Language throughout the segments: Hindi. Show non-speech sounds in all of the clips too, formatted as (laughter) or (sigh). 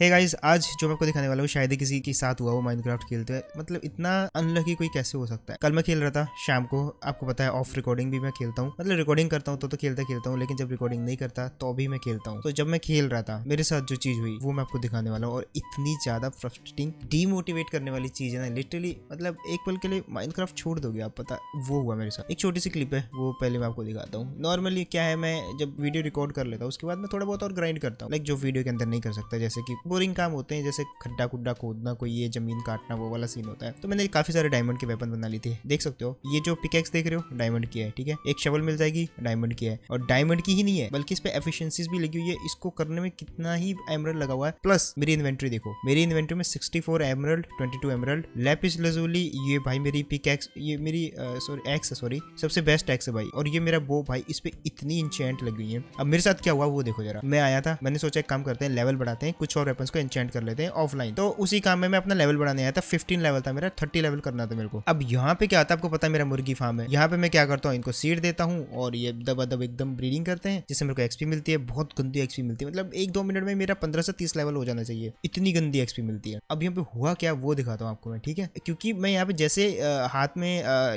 हे hey गाइज आज जो मैं आपको दिखाने वाला हूँ शायद किसी के साथ हुआ वो माइनक्राफ्ट खेलते हैं मतलब इतना अनलकी कोई कैसे हो सकता है कल मैं खेल रहा था शाम को आपको पता है ऑफ रिकॉर्डिंग भी मैं खेलता हूँ मतलब रिकॉर्डिंग करता हूँ तो तो खेलता खेलता हूँ लेकिन जब रिकॉर्डिंग नहीं करता तो भी मैं खेलता हूँ तो जब मैं खेल रहा था मेरे साथ जो चीज हुई वो मैं आपको दिखाने वाला हूँ और इतनी ज्यादा फ्रस्ट्रेटिंग डीमोटिवेट करने वाली चीज है ना लिटरली मतलब एक पल के लिए माइनक्राफ्ट छोड़ दोगे आप पता वो हुआ मेरे साथ एक छोटी सी क्लिप है वो पहले मैं आपको दिखाता हूँ नॉर्मली क्या है मैं जब वीडियो रिकॉर्ड कर लेता हूँ उसके बाद मैं थोड़ा बहुत और ग्राइंड करता हूँ लाइक जो वीडियो के अंदर नहीं कर सकता जैसे कि बोरिंग काम होते हैं जैसे खड्डा खुड्डा खोदना कोई ये जमीन काटना वो वाला सीन होता है तो मैंने काफी सारे डायमंड के वेपन बना ली थी देख सकते हो ये जो पिकेक्स देख रहे हो डायमंड की है ठीक है एक शवल मिल जाएगी डायमंड की है और डायमंड की ही नहीं है बल्कि इस पर एफिशिएंसीज भी लगी हुई है इसको करने में कितना ही एमरल लगा हुआ है प्लस मेरी इन्वेंट्री देखो मेरी इन्वेंट्री में sixty four emerald twenty two emerald lapis lazuli ये भाई मेरी पिकेक्स ये मेरी सॉरी एक्स है सॉरी सबसे बेस्ट एक्स है भाई और ये मेरा बो भाई इस पर इतनी इंचेंट लगी हुई है अब मेरे साथ क्या हुआ वो देखो जरा मैं आया था मैंने सोचा एक काम करते हैं लेवल बढ़ाते हैं कुछ और वेपन को एंचेंट कर लेते हैं ऑफलाइन तो उसी काम में मैं अपना लेवल बढ़ाने आया था फिफ्टीन लेवल था मेरा थर्टी लेवल करना था मेरे को अब यहाँ पे क्या था आपको पता है मेरा मुर्गी फार्म है यहाँ पे मैं क्या करता हूँ इनको सीड देता हूँ और ये दबा दब एकदम ब्रीडिंग करते हैं जिससे मेरे को एक्सपी मिलती है बहुत गंदी एक्सपी मिलती है मतलब एक दो मिनट में मेरा पंद्रह से तीस लेवल हो जाना चाहिए इतनी गंदी एक्सपी मिलती है अब यहाँ पे हुआ क्या वो दिखाता हूँ आपको मैं ठीक है क्योंकि मैं यहाँ पे जैसे हाथ में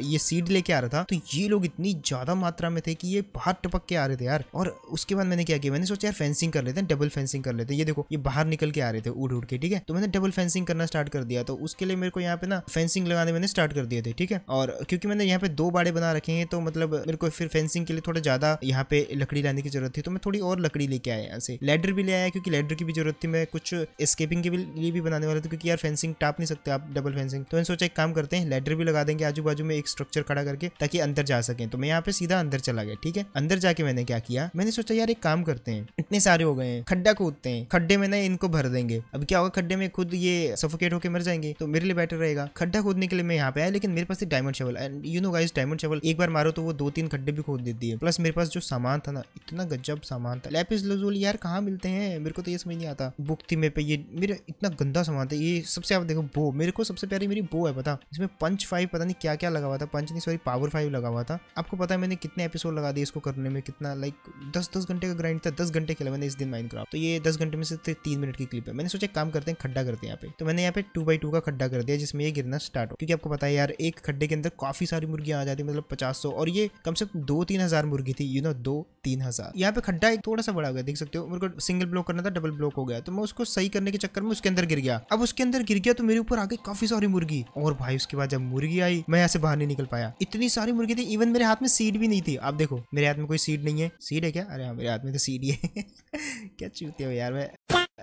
ये सीड लेके आ रहा था तो ये लोग इतनी ज्यादा मात्रा में थे कि ये बाहर टपक के आ रहे थे यार और उसके बाद मैंने क्या किया मैंने सोचा यार फेंसिंग कर लेते हैं डबल फेंसिंग कर लेते हैं ये देखो ये बाहर निकल निकल के आ रहे थे उड़ उड़ के ठीक है तो मैंने डबल फेंसिंग करना स्टार्ट कर दिया तो उसके लिए मेरे को यहाँ पे ना फेंसिंग लगाने मैंने स्टार्ट कर दिए थे ठीक है और क्योंकि मैंने यहाँ पे दो बाड़े बना रखे हैं तो मतलब मेरे को फिर फेंसिंग के लिए थोड़ा ज्यादा यहाँ पे लकड़ी लाने की जरूरत थी तो मैं थोड़ी और लकड़ी लेके आया यहाँ से लेडर भी ले आया क्योंकि लेडर की भी जरूरत थी मैं कुछ स्केपिंग के लिए भी बनाने वाला था क्योंकि यार फेंसिंग टाप नहीं सकते आप डबल फेंसिंग तो मैंने सोचा एक काम करते हैं लेडर भी लगा देंगे आजू बाजू में एक स्ट्रक्चर खड़ा करके ताकि अंदर जा सके तो मैं यहाँ पे सीधा अंदर चला गया ठीक है अंदर जाके मैंने क्या किया मैंने सोचा यार एक काम करते हैं इतने सारे हो गए हैं खड्डा कूदते हैं खड्डे में ना इनको भर देंगे अब क्या होगा खड्डे में खुद ये सफोकेट होकर मर जाएंगे तो मेरे लिए बेटर रहेगा खड्डा खोदने के लिए मैं यहाँ पे आया लेकिन मेरे पास diamond shovel and you know guys diamond shovel एक बार मारो तो वो दो तीन खड्डे भी खोद देती है प्लस मेरे पास जो सामान था ना इतना गजब सामान था लैपिस लजोल यार कहाँ मिलते हैं मेरे को तो ये समझ नहीं आता बुक थी मेरे पे ये मेरा इतना गंदा सामान था ये सबसे आप देखो बो मेरे को सबसे प्यारी मेरी बो है पता इसमें पंच फाइव पता नहीं क्या क्या लगा हुआ था पंच नहीं सॉरी पावर फाइव लगा हुआ था आपको पता है मैंने कितने एपिसोड लगा दिए इसको करने में कितना लाइक दस दस घंटे का ग्राइंड था दस घंटे खेला मैंने इस दिन माइनक्राफ्ट तो ये दस घंटे में से तीन मिनट की क्लिप है मैंने सोचा काम करते हैं खड्डा करते हैं यहाँ पे तो मैंने यहाँ पे टू बाई टू का खड्डा कर दिया जिसमें ये गिरना स्टार्ट हो क्योंकि आपको पता है यार एक खड्डे के अंदर काफी सारी मुर्गियां आ जाती है मतलब पचास सौ और ये कम से कम दो तीन हजार मुर्गी थी यू नो दो तीन हजार यहाँ पे खड्डा एक थोड़ा सा बड़ा हो गया देख सकते हो मेरे को सिंगल ब्लॉक करना था डबल ब्लॉक हो गया तो मैं उसको सही करने के चक्कर में उसके अंदर गिर गया अब उसके अंदर गिर गया तो मेरे ऊपर आ गई काफी सारी मुर्गी और भाई उसके बाद जब मुर्गी आई मैं यहाँ से बाहर नहीं निकल पाया इतनी सारी मुर्गी थी इवन मेरे हाथ में सीट भी नहीं थी आप देखो मेरे हाथ में कोई सीट नहीं है सीट है क्या अरे हाँ मेरे हाथ में तो सीट ही है (laughs) क्या चूते हो यार मैं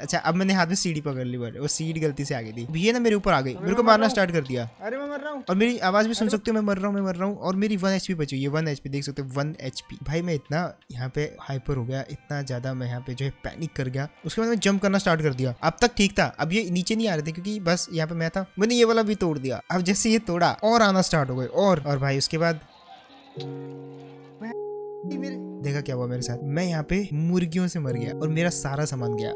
अच्छा अब मैंने हाथ में सीढ़ी पकड़ ली वो सीट गलती से आ गई थी ये ना मेरे ऊपर आ गई मेरे को मारना स्टार्ट कर दिया अरे मैं मर रहा हूँ और मेरी आवाज भी सुन सकते हो मैं मर रहा हूँ मैं मर रहा हूँ और मेरी वन एच पी बची वन एच देख सकते वन एच भाई मैं इतना यहाँ पे हाइपर हो गया इतना ज्यादा मैं यहाँ पे जो है पैनिक कर गया उसके बाद मैं जंप करना स्टार्ट कर दिया अब तक ठीक था अब ये नीचे नहीं आ रहे थे क्योंकि बस यहाँ पे मैं था मैंने ये वाला भी तोड़ दिया अब जैसे ये तोड़ा और आना स्टार्ट हो गए और और भाई उसके बाद मेरे देखा क्या हुआ मेरे साथ मैं यहाँ पे मुर्गियों से मर गया और मेरा सारा सामान गया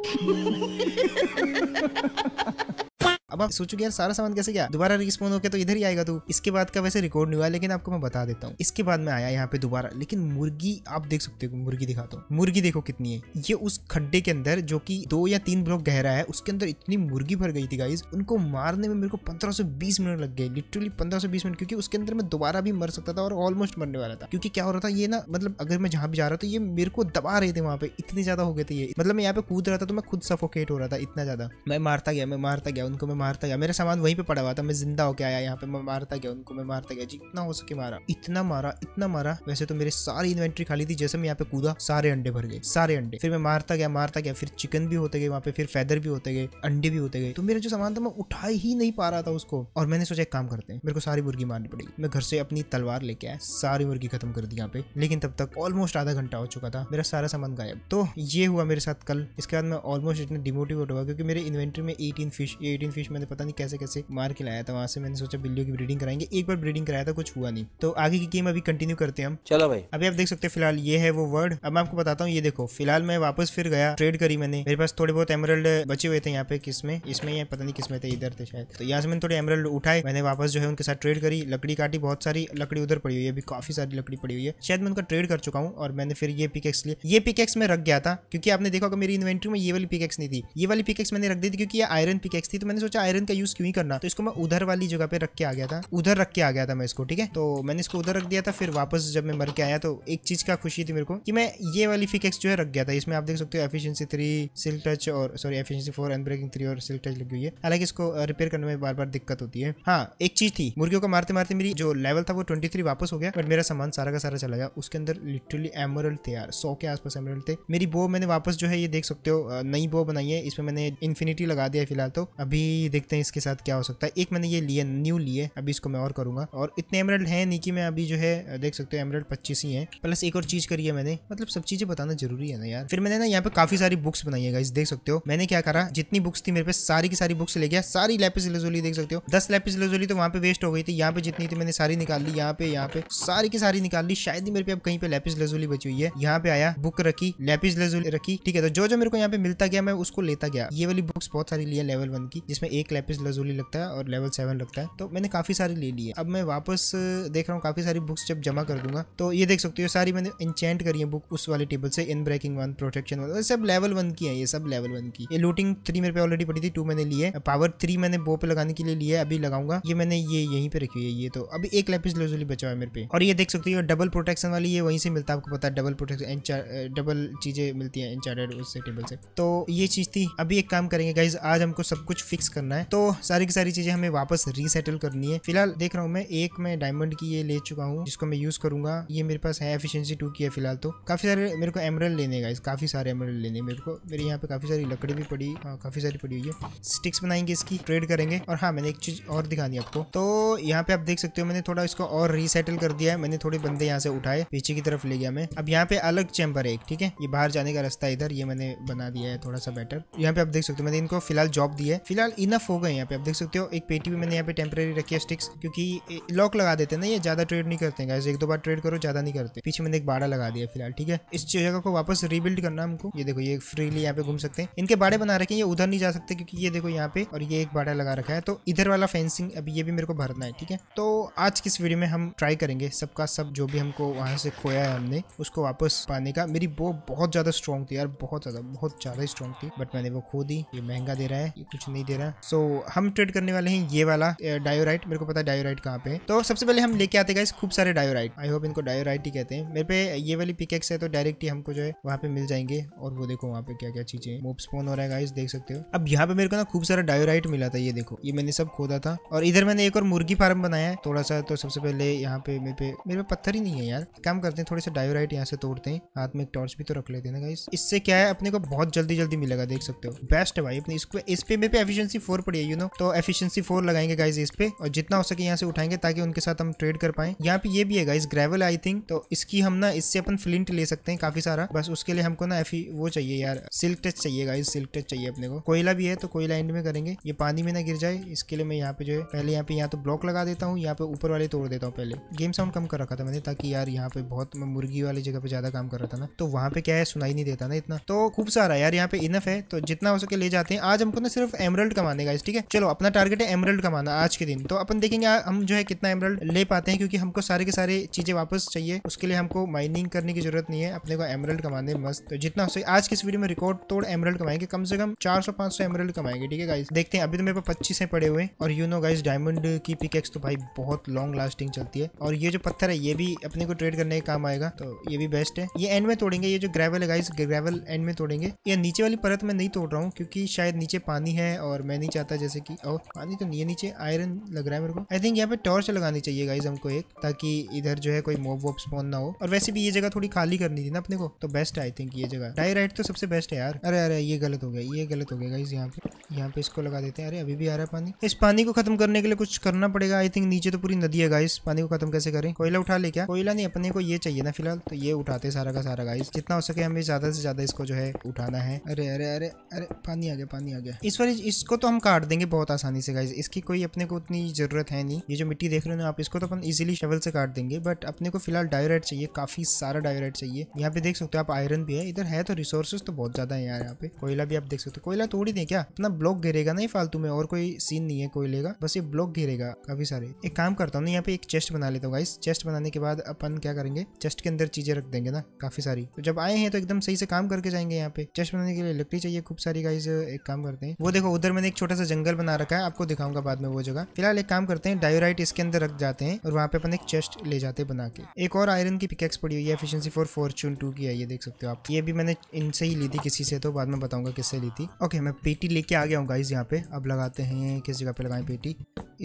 (laughs) अब आप सोचोगे यार सारा सामान कैसे गया दोबारा हो होकर तो इधर ही आएगा तू इसके बाद का वैसे रिकॉर्ड नहीं हुआ लेकिन आपको मैं बता देता हूँ इसके बाद में आया यहाँ पे दोबारा लेकिन मुर्गी आप देख सकते हो मुर्गी दिखाता तो। हूँ मुर्गी देखो कितनी है ये उस खड्डे के अंदर जो की दो या तीन ब्लॉक गहरा है उसके अंदर इतनी मुर्गी भर गई थी गाइज उनको मारने में मेरे को पंद्रह से बीस मिनट लग गए लिटरली पंद्रह से बीस मिनट क्योंकि उसके अंदर मैं दोबारा भी मर सकता था और ऑलमोस्ट मरने वाला था क्योंकि क्या हो रहा था ये ना मतलब अगर मैं जहाँ भी जा रहा था ये मेरे को दबा रहे थे वहाँ पे इतने ज्यादा हो गए थे ये मतलब मैं यहाँ पे कूद रहा था तो मैं खुद सफोकेट हो रहा था इतना ज्यादा मैं मारता गया मैं मारता गया उनको मैं मारता गया मेरा सामान वहीं पे पड़ा हुआ था मैं जिंदा होके आया यहाँ पे मैं मारता गया उनको मैं मारता गया जितना हो सके मारा इतना मारा इतना मारा वैसे तो मेरे सारी इन्वेंट्री खाली थी जैसे मैं यहाँ पे कूदा सारे अंडे भर गए सारे अंडे फिर मैं मारता गया मारता गया फिर चिकन भी होते गए वहाँ पे फिर फैदर भी होते गए अंडे भी होते गए तो मेरा जो सामान था मैं उठा ही नहीं पा रहा था उसको और मैंने सोचा एक काम करते हैं मेरे को सारी मुर्गी मारनी पड़ेगी मैं घर से अपनी तलवार लेके आया सारी मुर्गी खत्म कर दी यहाँ पे लेकिन तब तक ऑलमोस्ट आधा घंटा हो चुका था मेरा सारा सामान गायब तो ये हुआ मेरे साथ कल इसके बाद मैं ऑलमोस्ट इतना डिमोटिवेट हुआ क्योंकि मेरे इन्वेंट्री में एटीन फिश एटीन फिश मैंने पता नहीं कैसे कैसे मार के लाया था वहाँ से मैंने सोचा बिल्ली की ब्रीडिंग कराएंगे एक बार ब्रीडिंग कराया था कुछ हुआ नहीं तो आगे की गेम अभी कंटिन्यू करते हैं हम चलो भाई अभी आप देख सकते हैं फिलहाल ये है वो वर्ड अब मैं आपको बताता हूँ ये देखो फिलहाल मैं वापस फिर गया ट्रेड करी मैंने मेरे पास थोड़े बहुत एमरल्ड बचे हुए थे यहाँ पे किसमें इसमें या पता नहीं किसमें थे इधर थे शायद तो यहाँ से मैंने थोड़े एमरल्ड उठाए मैंने वापस जो है उनके साथ ट्रेड करी लकड़ी काटी बहुत सारी लकड़ी उधर पड़ी हुई है अभी काफी सारी लकड़ी पड़ी हुई है शायद मैं उनका ट्रेड कर चुका हूँ और मैंने फिर ये पिकेक्स लिए ये पिकेक्स में रख गया था क्योंकि आपने देखा मेरी इन्वेंट्री में ये वाली पिकेक्स नहीं थी ये वाली पिकेक्स मैंने रख दी थी क्योंकि ये आयरन पिकेक्स थी तो मैंने सोचा आयरन का यूज क्यों ही करना तो इसको मैं उधर वाली जगह पे रख के आ गया था उधर रख के आ गया था मैं इसको ठीक है तो मैंने इसको उधर रख दिया था फिर वापस जब मैं मर के आया तो एक चीज का खुशी थी मेरे को कि मैं ये वाली फिकेक्स जो है रख गया था इसमें आप देख सकते हो एफिशियंसी थ्री सिल्क टच और sorry efficiency four and breaking three और सिल्क टच लगी हुई है हालांकि इसको रिपेयर करने में बार बार दिक्कत होती है हाँ एक चीज थी मुर्गियों को मारते मारते मेरी जो लेवल था वो ट्वेंटी वापस हो गया बट मेरा सामान सारा का सारा चला गया उसके अंदर लिटरली एमरल थे यार सौ के आसपास एमरल थे मेरी बो मैंने वापस जो है ये देख सकते हो नई बो बनाई है इसमें मैंने इन्फिनिटी लगा दिया फिलहाल तो अभी देखते हैं इसके साथ क्या हो सकता है एक मैंने ये लिए न्यू लिए अभी इसको मैं और करूंगा और इतने एमरल्ड हैं नीचे में अभी जो है देख सकते हो एमरल्ड पच्चीस ही है प्लस एक और चीज करी है मैंने मतलब सब चीजें बताना जरूरी है ना यार फिर मैंने ना यहाँ पे काफी सारी बुक्स बनाई है देख सकते हो मैंने क्या करा जितनी बुक्स थी मेरे पे सारी की सारी बुक्स ले गया सारी लैपिस लेजोली देख सकते हो दस लैपिस लेजोली तो वहाँ पे वेस्ट हो गई थी यहाँ पे जितनी थी मैंने सारी निकाल ली यहाँ पे यहाँ पे सारी की सारी निकाल ली शायद ही मेरे पे अब कहीं पे लैपिस लेजोली बची हुई है यहाँ पे आया बुक रखी लैपिस लेजोली रखी ठीक है तो जो जो मेरे को यहाँ पे मिलता गया मैं उसको लेता गया ये वाली बुक्स बहुत सारी लिया लेवल वन की जिसमें एक एक लेपिस लजूली लगता है और लेवल सेवन लगता है तो मैंने काफ़ी सारी ले ली है अब मैं वापस देख रहा हूँ काफ़ी सारी बुक्स जब जमा कर दूंगा तो ये देख सकते हो सारी मैंने इंचेंट करी है बुक उस वाले टेबल से unbreaking one protection one सब लेवल वन की है ये सब लेवल वन की ये लूटिंग थ्री मेरे पे ऑलरेडी पड़ी थी टू मैंने लिए पावर थ्री मैंने बो पे लगाने के लिए लिया अभी लगाऊंगा ये मैंने ये यहीं पे रखी हुई है ये तो अभी एक लेपिस लजूली बचा हुआ है मेरे पे और ये देख सकते हो डबल प्रोटेक्शन वाली ये वहीं से मिलता है आपको पता है डबल प्रोटेक्शन डबल चीज़ें मिलती है इंचार्टेड उससे टेबल से तो ये चीज़ थी अभी एक काम करेंगे गाइज आज हमको सब कुछ फिक्स करना करना है तो सारी की सारी चीजें हमें वापस रीसेटल करनी है फिलहाल देख रहा हूँ मैं एक मैं डायमंड की ये ले चुका हूँ जिसको मैं यूज करूंगा ये मेरे पास है एफिशियंसी टू की है फिलहाल तो काफी सारे मेरे को एमरल लेने का काफी सारे एमरल लेने मेरे को मेरे यहाँ पे काफी सारी लकड़ी भी पड़ी हाँ, काफी सारी पड़ी हुई है स्टिक्स बनाएंगे इसकी ट्रेड करेंगे और हाँ मैंने एक चीज और दिखानी आपको तो यहाँ पे आप देख सकते हो मैंने थोड़ा इसको और रीसेटल कर दिया है मैंने थोड़े बंदे यहाँ से उठाए पीछे की तरफ ले गया मैं अब यहाँ पे अलग चैम्बर है ठीक है ये बाहर जाने का रास्ता इधर ये मैंने बना दिया है थोड़ा सा बेटर यहाँ पे आप देख सकते हो मैंने इनको फिलहाल जॉब दी है फिलहाल इन इनफ हो गए यहाँ पे आप देख सकते हो एक पेटी भी मैंने यहाँ पे टेम्प्रेरी रखी है स्टिक्स क्योंकि लॉक लगा देते ना ये ज्यादा ट्रेड नहीं करते हैं एक दो बार ट्रेड करो ज्यादा नहीं करते पीछे मैंने एक बाड़ा लगा दिया फिलहाल ठीक है इस जगह को वापस रीबिल्ड करना हमको ये देखो ये फ्रीली यहाँ पे घूम सकते हैं इनके बाड़े बना रखे ये उधर नहीं जा सकते क्योंकि ये देखो यहाँ पे और ये एक बाड़ा लगा रखा है तो इधर वाला फेंसिंग अभी ये भी मेरे को भरना है ठीक है तो आज किस वीडियो में हम ट्राई करेंगे सबका सब जो भी हमको वहां से खोया है हमने उसको वापस पाने का मेरी बो बहुत ज्यादा स्ट्रॉन्ग थी यार बहुत ज्यादा बहुत ज्यादा स्ट्रॉन्ग थी बट मैंने वो खो दी ये महंगा दे रहा है ये कुछ नहीं दे रहा सो so, हम ट्रेड करने वाले हैं ये वाला डायोराइट मेरे को पता है डायोराइट कहाँ पे तो सबसे पहले हम लेके आते गए खूब सारे डायोराइट आई होप इनको डायोराइट ही कहते हैं मेरे पे ये वाली पिकेक्स है तो डायरेक्ट ही हमको जो है वहाँ पे मिल जाएंगे और वो देखो वहाँ पे क्या क्या चीजें मोब स्पोन हो रहा है गाइस देख सकते हो अब यहाँ पे मेरे को ना खूब सारा डायोराइट मिला था ये देखो ये मैंने सब खोदा था और इधर मैंने एक और मुर्गी फार्म बनाया है थोड़ा सा तो सबसे पहले यहाँ पे मेरे पे मेरे पे पत्थर ही नहीं है यार काम करते हैं थोड़े से डायोराइट यहाँ से तोड़ते हैं हाथ में एक टॉर्च भी तो रख लेते हैं ना गाइस इससे क्या है अपने को बहुत जल्दी जल्दी मिलेगा देख सकते हो बेस्ट है भाई अपने इसको इस पे मेरे पे एफिशिएंसी फोर पड़ी है यू नो तो एफिशिएंसी फोर लगाएंगे गाइज इस पे और जितना हो सके यहाँ से उठाएंगे ताकि उनके साथ हम ट्रेड कर पाए यहाँ पे ये भी है गाइज ग्रेवल आई थिंक तो इसकी हम ना इससे अपन फ्लिंट ले सकते हैं काफी सारा बस उसके लिए हमको ना एफी वो चाहिए यार सिल्क टच चाहिए गाइज सिल्क टच चाहिए अपने को कोयला भी है तो कोयला एंड में करेंगे ये पानी में ना गिर जाए इसके लिए मैं यहाँ पे जो है पहले यहाँ पे यहाँ तो ब्लॉक लगा देता हूँ यहाँ पे ऊपर वाले तोड़ देता हूँ पहले गेम साउंड कम कर रखा था मैंने ताकि यार यहाँ पे बहुत मैं मुर्गी वाली जगह पे ज्यादा काम कर रहा था ना तो वहाँ पे क्या है सुनाई नहीं देता ना इतना तो खूब सारा यार यहाँ पे इनफ है तो जितना हो सके ले जाते हैं आज हमको ना सिर्फ एमरल्ड कमाने करने का ठीक है चलो अपना टारगेट है एमरल्ड कमाना आज के दिन तो अपन देखेंगे हम जो है कितना एमरल्ड ले पाते हैं क्योंकि हमको सारे के सारे चीजें वापस चाहिए उसके लिए हमको माइनिंग करने की जरूरत नहीं है अपने को एमरल्ड कमाने मस्त तो जितना हो आज के इस वीडियो में रिकॉर्ड तोड़ एमरल्ड कमाएंगे कम से कम चार सौ पांच सौ एमरल्ड कमाएंगे ठीक है गाइस देखते हैं अभी तो मेरे पास पच्चीस है पड़े हुए और यू नो गाइस डायमंड की पिकेक्स तो भाई बहुत लॉन्ग लास्टिंग चलती है और ये जो पत्थर है ये भी अपने को ट्रेड करने के काम आएगा तो ये भी बेस्ट है ये एंड में तोड़ेंगे ये जो ग्रेवल है गाइस ग्रेवल एंड में तोड़ेंगे ये नीचे वाली परत में नहीं तोड़ रहा हूँ क्योंकि शायद नीचे पानी है और मैं नीचे आता है जैसे कि और पानी तो नहीं नीचे आयरन लग रहा है मेरे को आई थिंक यहाँ पे टॉर्च लगानी चाहिए गाइज हमको एक ताकि इधर जो है कोई मोब वोब स्पॉन ना हो और वैसे भी ये जगह थोड़ी खाली करनी थी ना अपने को तो बेस्ट आई थिंक ये जगह डाई राइट तो सबसे बेस्ट है यार अरे अरे ये गलत हो गया ये गलत हो गया गाइज यहाँ पे यहाँ पे इसको लगा देते हैं अरे अभी भी आ रहा है पानी इस पानी को खत्म करने के लिए कुछ करना पड़ेगा आई थिंक नीचे तो पूरी नदी है गाइस पानी को खत्म कैसे करें कोयला उठा ले क्या कोयला नहीं अपने को ये चाहिए ना फिलहाल तो ये उठाते सारा का सारा गाइस जितना हो सके हमें ज्यादा से ज्यादा इसको जो है उठाना है अरे अरे अरे अरे पानी आ गया पानी आ गया इस बार इसको तो हम काट देंगे बहुत आसानी से गाइज इसकी कोई अपने को उतनी जरूरत है नहीं ये जो मिट्टी देख रहे हो ना आप इसको तो अपन इजिली शवल से काट देंगे बट अपने को फिलहाल डायोराइट चाहिए काफी सारा डायोराइट चाहिए यहाँ पे देख सकते हो आप आयरन भी है इधर है तो रिसोर्सेस तो बहुत ज्यादा है यार यहाँ पे कोयला भी आप देख सकते हो कोयला तोड़ी दें क्या अपना ब्लॉक घेरेगा नहीं फालतू में और कोई सीन नहीं है कोयले का बस ये ब्लॉक घेरेगा काफी सारे एक काम करता हूँ ना यहाँ पे एक चेस्ट बना लेता हूँ गाइस चेस्ट बनाने के बाद अपन क्या करेंगे चेस्ट के अंदर चीजें रख देंगे ना काफी सारी तो जब आए हैं तो एकदम सही से काम करके जाएंगे यहाँ पे चेस्ट बनाने के लिए लकड़ी चाहिए खूब सारी गाइस एक काम करते हैं वो देखो उधर मैंने एक छोटा छोटा सा जंगल बना रखा है आपको दिखाऊंगा बाद में वो जगह फिलहाल एक काम करते हैं डायोराइट इसके अंदर रख जाते हैं और वहाँ पे अपन एक चेस्ट ले जाते हैं बना के एक और आयरन की पिकेक्स पड़ी हुई है एफिशियंसी फॉर फॉर्चून टू की है ये देख सकते हो आप ये भी मैंने इनसे ही ली थी किसी से तो बाद में बताऊंगा किससे ली थी ओके मैं पेटी लेके आ गया हूँ गाइज यहाँ पे अब लगाते हैं किस जगह पे लगाए पेटी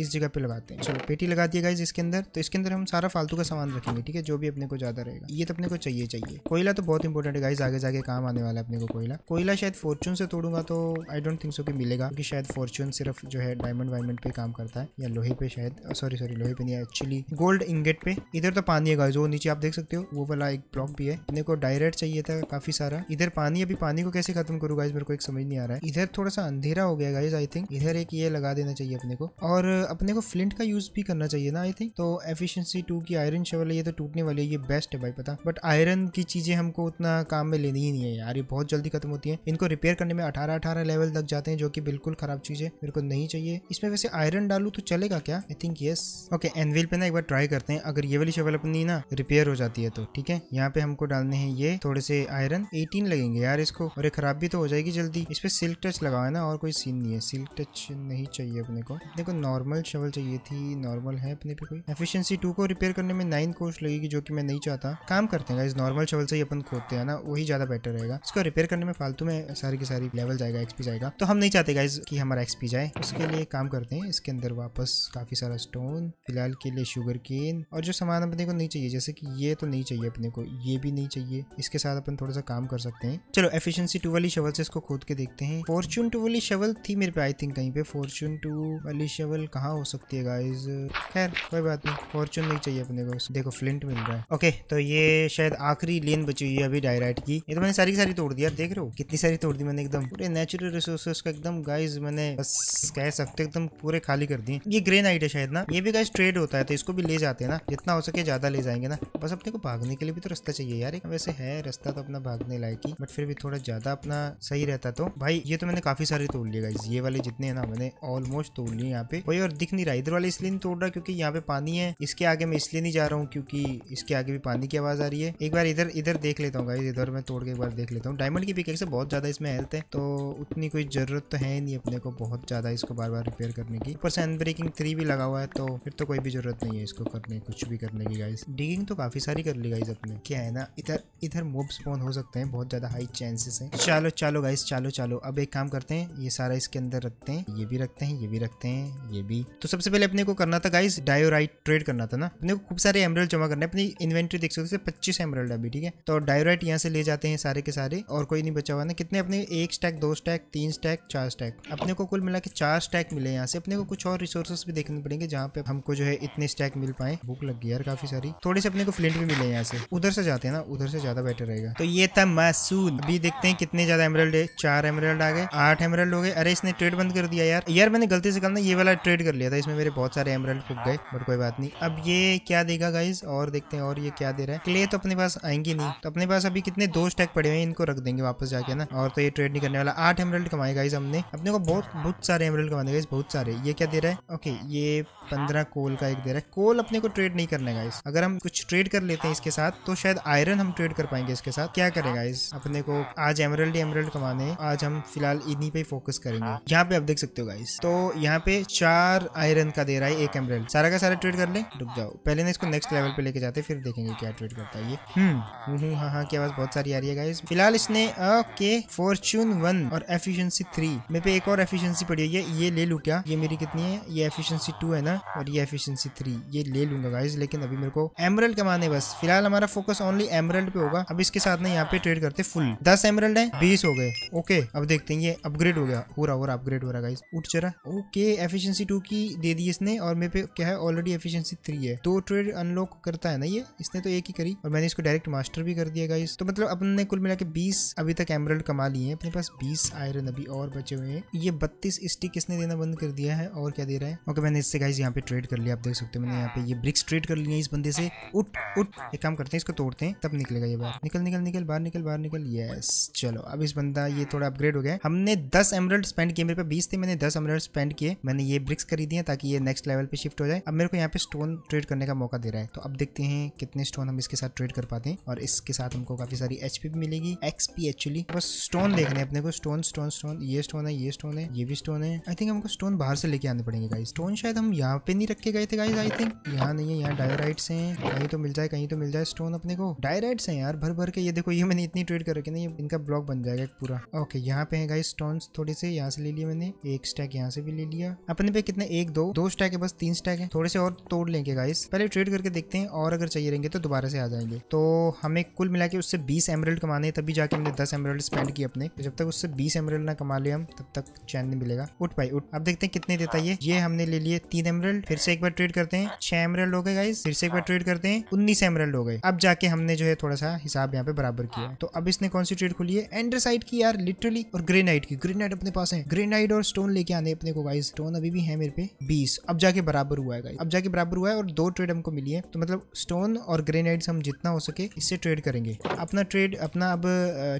इस जगह पे लगाते हैं चलो पेटी लगा दिए गाइज इसके अंदर तो इसके अंदर हम सारा फालतू का सामान रखेंगे ठीक है जो भी अपने को ज्यादा रहेगा ये तो अपने को चाहिए चाहिए कोयला तो बहुत इंपॉर्टेंट है गाइज आगे जाके काम आने वाला है अपने कोयला कोयला शायद फॉर्चून से तोड़ूंगा तो आई डोंट थिंक सो कि मिलेगा क्योंकि शायद फॉर्चून सिर्फ जो है डायमंड वायमंड पे काम करता है या लोहे पे शायद सॉरी सॉरी लोहे पे नहीं एक्चुअली गोल्ड इंगेट पे इधर तो पानी है जो नीचे आप देख सकते हो वो वाला एक ब्लॉक भी है अपने को डायरेक्ट चाहिए था काफी सारा इधर पानी अभी पानी को कैसे खत्म करूंगा इस मेरे को एक समझ नहीं आ रहा है इधर थोड़ा सा अंधेरा हो गया गाइज आई थिंक इधर एक ये लगा देना चाहिए अपने को और अपने को फ्लिंट का यूज भी करना चाहिए ना आई थिंक तो एफिशियंसी टू की आयरन शवल ये तो टूटने वाली है ये बेस्ट है भाई पता बट आयरन की चीजें हमको उतना काम में लेनी ही नहीं है यार ये बहुत जल्दी खत्म होती है इनको रिपेयर करने में अठारह अठारह लेवल तक जाते हैं जो कि बिल्कुल खराब खराब चीज़ है मेरे को नहीं चाहिए इसमें वैसे आयरन डालू तो चलेगा क्या I think yes okay anvil पे ना एक बार ट्राई करते हैं अगर ये वाली शवल अपनी ना रिपेयर हो जाती है तो ठीक है यहाँ पे हमको डालने हैं ये थोड़े से आयरन एटीन लगेंगे यार इसको और ये खराब भी तो हो जाएगी जल्दी इस पे सिल्क टच लगाओ है ना और कोई सीन नहीं है सिल्क टच नहीं चाहिए अपने को अपने को नॉर्मल शवल चाहिए थी नॉर्मल है अपने पे कोई एफिशियंसी टू को रिपेयर करने में नाइन कोस्ट लगेगी जो की मैं नहीं चाहता काम करते हैं इस नॉर्मल शवल से ही अपन खोदते हैं ना वही ज्यादा बेटर रहेगा इसको रिपेयर करने में फालतू में सारी की सारी लेवल जाएगा एक्सपी जाएगा तो हम नहीं चाहते गाइज की हमारा एक्सपी जाए उसके लिए काम करते हैं इसके अंदर वापस काफ़ी सारा स्टोन फिलहाल के लिए शुगर केन और जो सामान अपने को नहीं चाहिए जैसे कि ये तो नहीं चाहिए अपने को ये भी नहीं चाहिए इसके साथ अपन थोड़ा सा काम कर सकते हैं चलो एफिशिएंसी टू वाली शवल से इसको खोद के देखते हैं फॉर्चून टू वाली शवल थी मेरे पे आई थिंक कहीं पे फॉर्चून टू वाली शवल कहाँ हो सकती है गाइज खैर कोई बात नहीं फॉर्चून नहीं चाहिए अपने को देखो फ्लिंट मिल रहा है ओके तो ये शायद आखिरी लेन बची हुई है अभी डायराइट की ये तो मैंने सारी सारी तोड़ दिया देख रहे हो कितनी सारी तोड़ दी मैंने एकदम पूरे नेचुरल रिसोर्सेस का एकदम गाइज मैंने मैंने बस कह सकते एकदम पूरे खाली कर दिए ये ग्रे नाइट है शायद ना ये भी गाइस ट्रेड होता है तो इसको भी ले जाते हैं ना जितना हो सके ज्यादा ले जाएंगे ना बस अपने को भागने के लिए भी तो रास्ता चाहिए यार वैसे है रास्ता तो अपना भागने लायक ही बट फिर भी थोड़ा ज्यादा अपना सही रहता तो भाई ये तो मैंने काफी सारे तोड़ लिए गाइस ये वाले जितने ना मैंने ऑलमोस्ट तोड़ लिए यहाँ पे वही और दिख नहीं रहा इधर वाले इसलिए नहीं तोड़ रहा क्योंकि यहाँ पे पानी है इसके आगे मैं इसलिए नहीं जा रहा हूँ क्योंकि इसके आगे भी पानी की आवाज आ रही है एक बार इधर इधर देख लेता हूँ गाइज इधर मैं तोड़ के एक बार देख लेता हूँ डायमंड की पिकेक से बहुत ज्यादा इसमें हेल्थ है तो उतनी कोई जरूरत तो है नहीं अपने को को बहुत ज़्यादा इसको बार बार रिपेयर करने की ऊपर से ब्रेकिंग थ्री भी लगा हुआ है तो फिर तो कोई भी जरूरत नहीं है इसको करने कुछ भी करने की गाइस डिगिंग तो काफ़ी सारी कर ली गाइस अपने क्या है ना इधर इधर मोब स्पॉन हो सकते हैं बहुत ज़्यादा हाई चांसेस है चलो चलो गाइस चलो चलो अब एक काम करते हैं ये सारा इसके अंदर रखते हैं ये भी रखते हैं ये भी रखते हैं ये भी तो सबसे पहले अपने को करना था गाइस डायोराइट ट्रेड करना था ना अपने को खूब सारे एमरल जमा करने अपनी इन्वेंट्री देख सकते पच्चीस एमरल्ड अभी ठीक है तो डायोराइट यहाँ से ले जाते हैं सारे के सारे और कोई नहीं बचा हुआ ना कितने अपने एक स्टैक दो स्टैक तीन स्टैक चार स्टैक अपने को कुल मिला के चार स्टैक मिले यहाँ से अपने को कुछ और रिसोर्सेस भी देखने पड़ेंगे जहाँ पे हमको जो है इतने स्टैक मिल पाए भूख लग गई यार काफी सारी थोड़ी से अपने को फ्लिंट भी मिले यहाँ से उधर से जाते हैं ना उधर से ज्यादा बेटर रहेगा तो ये था मासूद अभी देखते हैं कितने ज्यादा एमरल्ड है चार एमरल्ड आ गए आठ एमरल्ड हो गए अरे इसने ट्रेड बंद कर दिया यार यार मैंने गलती से कल ना ये वाला ट्रेड कर लिया था इसमें मेरे बहुत सारे एमरल्ड फूक गए बट कोई बात नहीं अब ये क्या देगा गाइज और देखते हैं और ये क्या दे रहा है क्ले तो अपने पास आएंगे नहीं तो अपने पास अभी कितने दो स्टैक पड़े हुए हैं इनको रख देंगे वापस जाके ना और तो ये ट्रेड नहीं करने वाला आठ एमरल्ड कमाए गाइज हमने अपने को बहुत हाँ। बहुत सारे एमरल कमा देगा बहुत सारे ये क्या दे रहा है ओके ये पंद्रह कोल का एक दे रहा है कोल अपने को ट्रेड नहीं करने का अगर हम कुछ ट्रेड कर लेते हैं इसके साथ तो शायद आयरन हम ट्रेड कर पाएंगे इसके साथ क्या करेगा इस अपने को आज एमरल्ड एमरल्ड कमाने आज हम फिलहाल इन्हीं पे फोकस करेंगे हाँ। यहाँ पे आप देख सकते हो गाइस तो यहाँ पे चार आयरन का दे रहा है एक एमरल्ड सारा का सारा ट्रेड कर ले रुक जाओ पहले ना इसको नेक्स्ट लेवल पे लेके जाते फिर देखेंगे क्या ट्रेड करता है ये हम्म, हम्म हाँ हाँ की आवाज बहुत सारी आ रही है गाइस फिलहाल इसने ओके फॉर्चून वन और एफिशिएंसी थ्री मेरे पे एक और एफिशिय एफिशिएंसी पड़ी हुई है ये ले लूँ क्या ये मेरी कितनी है ये एफिशिएंसी टू है ना और ये एफिशिएंसी थ्री ये ले लूंगा गाइज लेकिन अभी मेरे को एमरल कमाने बस फिलहाल हमारा फोकस ओनली एमरल्ड पे होगा अब इसके साथ ना यहाँ पे ट्रेड करते फुल दस एमरल्ड है बीस हो गए ओके अब देखते हैं ये अपग्रेड हो गया हो रहा हो रहा अपग्रेड हो रहा गाइज उठ चरा ओके एफिशियंसी टू की दे दी इसने और मेरे पे क्या है ऑलरेडी एफिशियंसी थ्री है दो ट्रेड अनलॉक करता है ना ये इसने तो एक ही करी और मैंने इसको डायरेक्ट मास्टर भी कर दिया गाइज तो मतलब अपने कुल मिला के बीस अभी तक एमरल्ड कमा लिए हैं अपने पास बीस आयरन अभी और बचे हुए हैं ये बत्तीस स्टिक इसने देना बंद कर दिया है और क्या दे रहा है ओके मैंने इससे गाइज यहाँ पे ट्रेड कर लिया आप देख सकते हो मैंने यहाँ पे ये ब्रिक्स ट्रेड कर लिया इस बंदे से उठ उठ एक काम करते हैं इसको तोड़ते हैं तब निकलेगा ये बाहर निकल निकल निकल बाहर निकल बाहर निकल यस चलो अब इस बंदा ये थोड़ा अपग्रेड हो गया हमने दस एमरल्ड स्पेंड किए मेरे पे बीस थे मैंने दस एमरल्ड स्पेंड किए मैंने ये ब्रिक्स खरीदी है ताकि ये नेक्स्ट लेवल पे शिफ्ट हो जाए अब मेरे को यहाँ पे स्टोन ट्रेड करने का मौका दे रहा है तो अब देखते हैं कितने स्टोन हम इसके साथ ट्रेड कर पाते हैं और इसके साथ हमको काफी सारी एचपी भी मिलेगी एक्सपी एक्चुअली बस स्टोन देखने अपने को स्टोन स्टोन स्टोन ये स्टोन है ये स्टोन है ये भी स्टोन है आई थिंक हमको स्टोन बाहर से लेके आने पड़ेंगे गाइस स्टोन शायद हम यहाँ पे नहीं रखे गए थे गाइस आई थिंक यहाँ नहीं है यहाँ डायराइट्स हैं कहीं तो मिल जाए कहीं तो मिल जाए स्टोन अपने को डायराइट्स हैं यार भर भर के ये देखो ये मैंने इतनी ट्रेड कर रखी ना इनका ब्लॉक बन जाएगा पूरा ओके यहाँ पे है गाइस स्टोन थोड़े से यहाँ से ले लिया मैंने एक स्टैक यहाँ से भी ले लिया अपने पे कितने एक दो दो स्टैक है बस तीन स्टैक है थोड़े से और तोड़ लेंगे गाइस पहले ट्रेड करके देखते हैं और अगर चाहिए रहेंगे तो दोबारा से आ जाएंगे तो हमें कुल मिला के उससे बीस एमरल्ड कमाने तभी जाके हमने दस एमरल्ड स्पेंड किया अपने जब तक उससे बीस एमरल्ड ना कमा ले हम तब तक चैन मिलेगा उठ भाई उठ अब देखते हैं कितने देता है ये ये हमने ले लिए तीन एमरल्ड फिर से एक बार ट्रेड करते हैं छह एमरल्ड हो गए गाइस फिर से एक बार ट्रेड करते हैं उन्नीस एमरल्ड हो गए अब जाके हमने जो है थोड़ा सा हिसाब यहाँ पे बराबर किया तो अब इसने कौन सी ट्रेड खुली है एंडरसाइड की यार लिटरली और ग्रेनाइट की ग्रेनाइट अपने पास है ग्रेनाइट और स्टोन लेके आने अपने को गाइस स्टोन अभी भी है मेरे पे बीस अब जाके बराबर हुआ है अब जाके बराबर हुआ है और दो ट्रेड हमको मिली है तो मतलब स्टोन और ग्रेनाइट हम जितना हो सके इससे ट्रेड करेंगे अपना ट्रेड अपना अब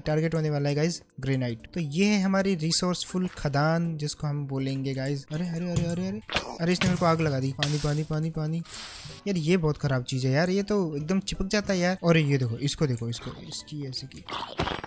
टारगेट होने वाला है गाइज ग्रेनाइट तो ये है हमारी रिसोर्सफुल खदान चट्टान जिसको हम बोलेंगे गाइज अरे अरे अरे अरे अरे अरे इसने मेरे को आग लगा दी पानी पानी पानी पानी यार ये बहुत खराब चीज़ है यार ये तो एकदम चिपक जाता है यार और ये देखो इसको देखो इसको इसकी ऐसे की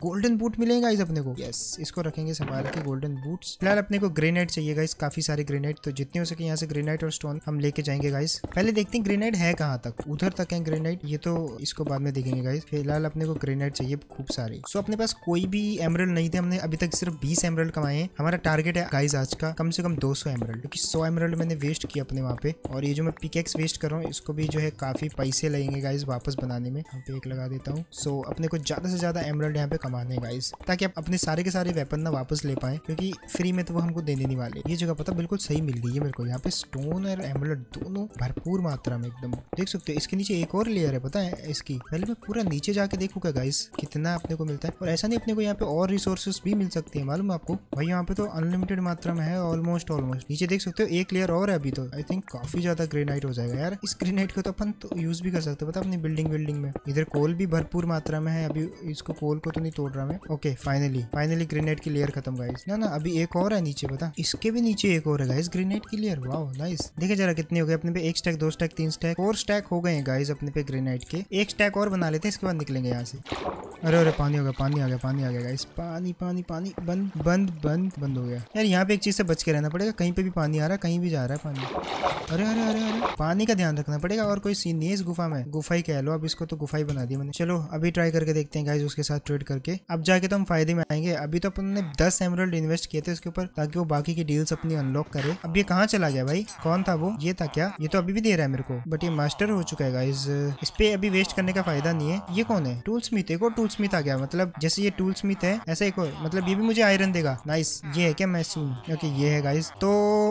गोल्डन बूट मिलेगा इस अपने को यस yes, इसको रखेंगे संभाल के गोल्डन बूट्स फिलहाल अपने को ग्रेनाइट चाहिए गाइस काफी सारे ग्रेनाइट तो जितने हो सके यहाँ से ग्रेनाइट और स्टोन हम लेके जाएंगे गाइस पहले देखते हैं ग्रेनाइट है कहाँ तक उधर तक है ग्रेनाइट ये तो इसको बाद में देखेंगे गाइस फिलहाल अपने को ग्रेनाइट चाहिए खूब सारे सो अपने पास कोई भी एमरल नहीं थे हमने अभी तक सिर्फ बीस एमरल कमाए हमारा टारगेट टारगेट है गाइज आज का कम से कम 200 एमरल्ड क्योंकि सौ एमरल्ड मैंने वेस्ट किया अपने वहाँ पे और ये जो मैं पिकेक्स वेस्ट कर रहा हूँ इसको भी जो है काफ़ी पैसे लगेंगे गाइज वापस बनाने में यहाँ पे एक लगा देता हूँ सो अपने को ज़्यादा से ज़्यादा एमरल्ड यहाँ पे कमाने गाइज ताकि आप अपने सारे के सारे वेपन ना वापस ले पाए क्योंकि फ्री में तो वो हमको देने नहीं वाले ये जगह पता बिल्कुल सही मिल गई है मेरे को यहाँ पे स्टोन और एमरल्ड दोनों भरपूर मात्रा में एकदम देख सकते हो इसके नीचे एक और लेयर है पता है इसकी पहले मैं पूरा नीचे जाके देखूंगा गाइस कितना अपने को मिलता है और ऐसा नहीं अपने को यहाँ पे और रिसोर्सेस भी मिल सकते हैं मालूम आपको भाई यहाँ पे तो अनलिमिटेड लिमिटेड मात्रा में है ऑलमोस्ट ऑलमोस्ट नीचे देख सकते हो एक लेयर और है अभी तो आई थिंक काफी ज्यादा ग्रेनाइट हो जाएगा यार इस ग्रेनाइट को तो अपन तो यूज भी कर सकते पता अपनी बिल्डिंग बिल्डिंग में इधर कोल भी भरपूर मात्रा में है अभी इसको कोल को तो नहीं तोड़ रहा मैं ओके फाइनली फाइनली ग्रेनाइट की लेयर खत्म गाइस ना ना अभी एक और है नीचे पता इसके भी नीचे एक और है गाइस ग्रेनाइट की लेयर वाओ नाइस देखे जरा कितने हो गए अपने पे एक स्टैक दो स्टैक तीन स्टैक फोर स्टैक हो गए गाइस अपने पे ग्रेनाइट के एक स्टैक और बना लेते हैं इसके बाद निकलेंगे यहाँ से अरे अरे पानी हो गया पानी आ गया पानी आ गया गाइस पानी पानी पानी बंद बंद बंद बंद हो गया यार यहाँ पे एक चीज़ से बच के रहना पड़ेगा कहीं पे भी पानी आ रहा है कहीं भी जा रहा है पानी अरे अरे अरे अरे पानी का ध्यान रखना पड़ेगा और कोई सीन नहीं है इस गुफा में गुफा ही कह लो अब इसको तो गुफा ही बना दी मैंने चलो अभी ट्राई करके देखते हैं गाइज उसके साथ ट्रेड करके अब जाके तो हम फायदे में आएंगे अभी तो अपने दस एमरल्ड इन्वेस्ट किए थे उसके ऊपर ताकि वो बाकी की डील्स अपनी अनलॉक करे अब ये कहाँ चला गया भाई कौन था वो ये था क्या ये तो अभी भी दे रहा है मेरे को बट ये मास्टर हो चुका है गाइज इस पे अभी वेस्ट करने का फायदा नहीं है ये कौन है टूल स्मिथ एक और टूल स्मिथ आ गया मतलब जैसे ये टूल स्मिथ है ऐसा एक और मतलब ये भी मुझे आयरन देगा नाइस ये है क्या मैं माई सून ओके ये है गाइस तो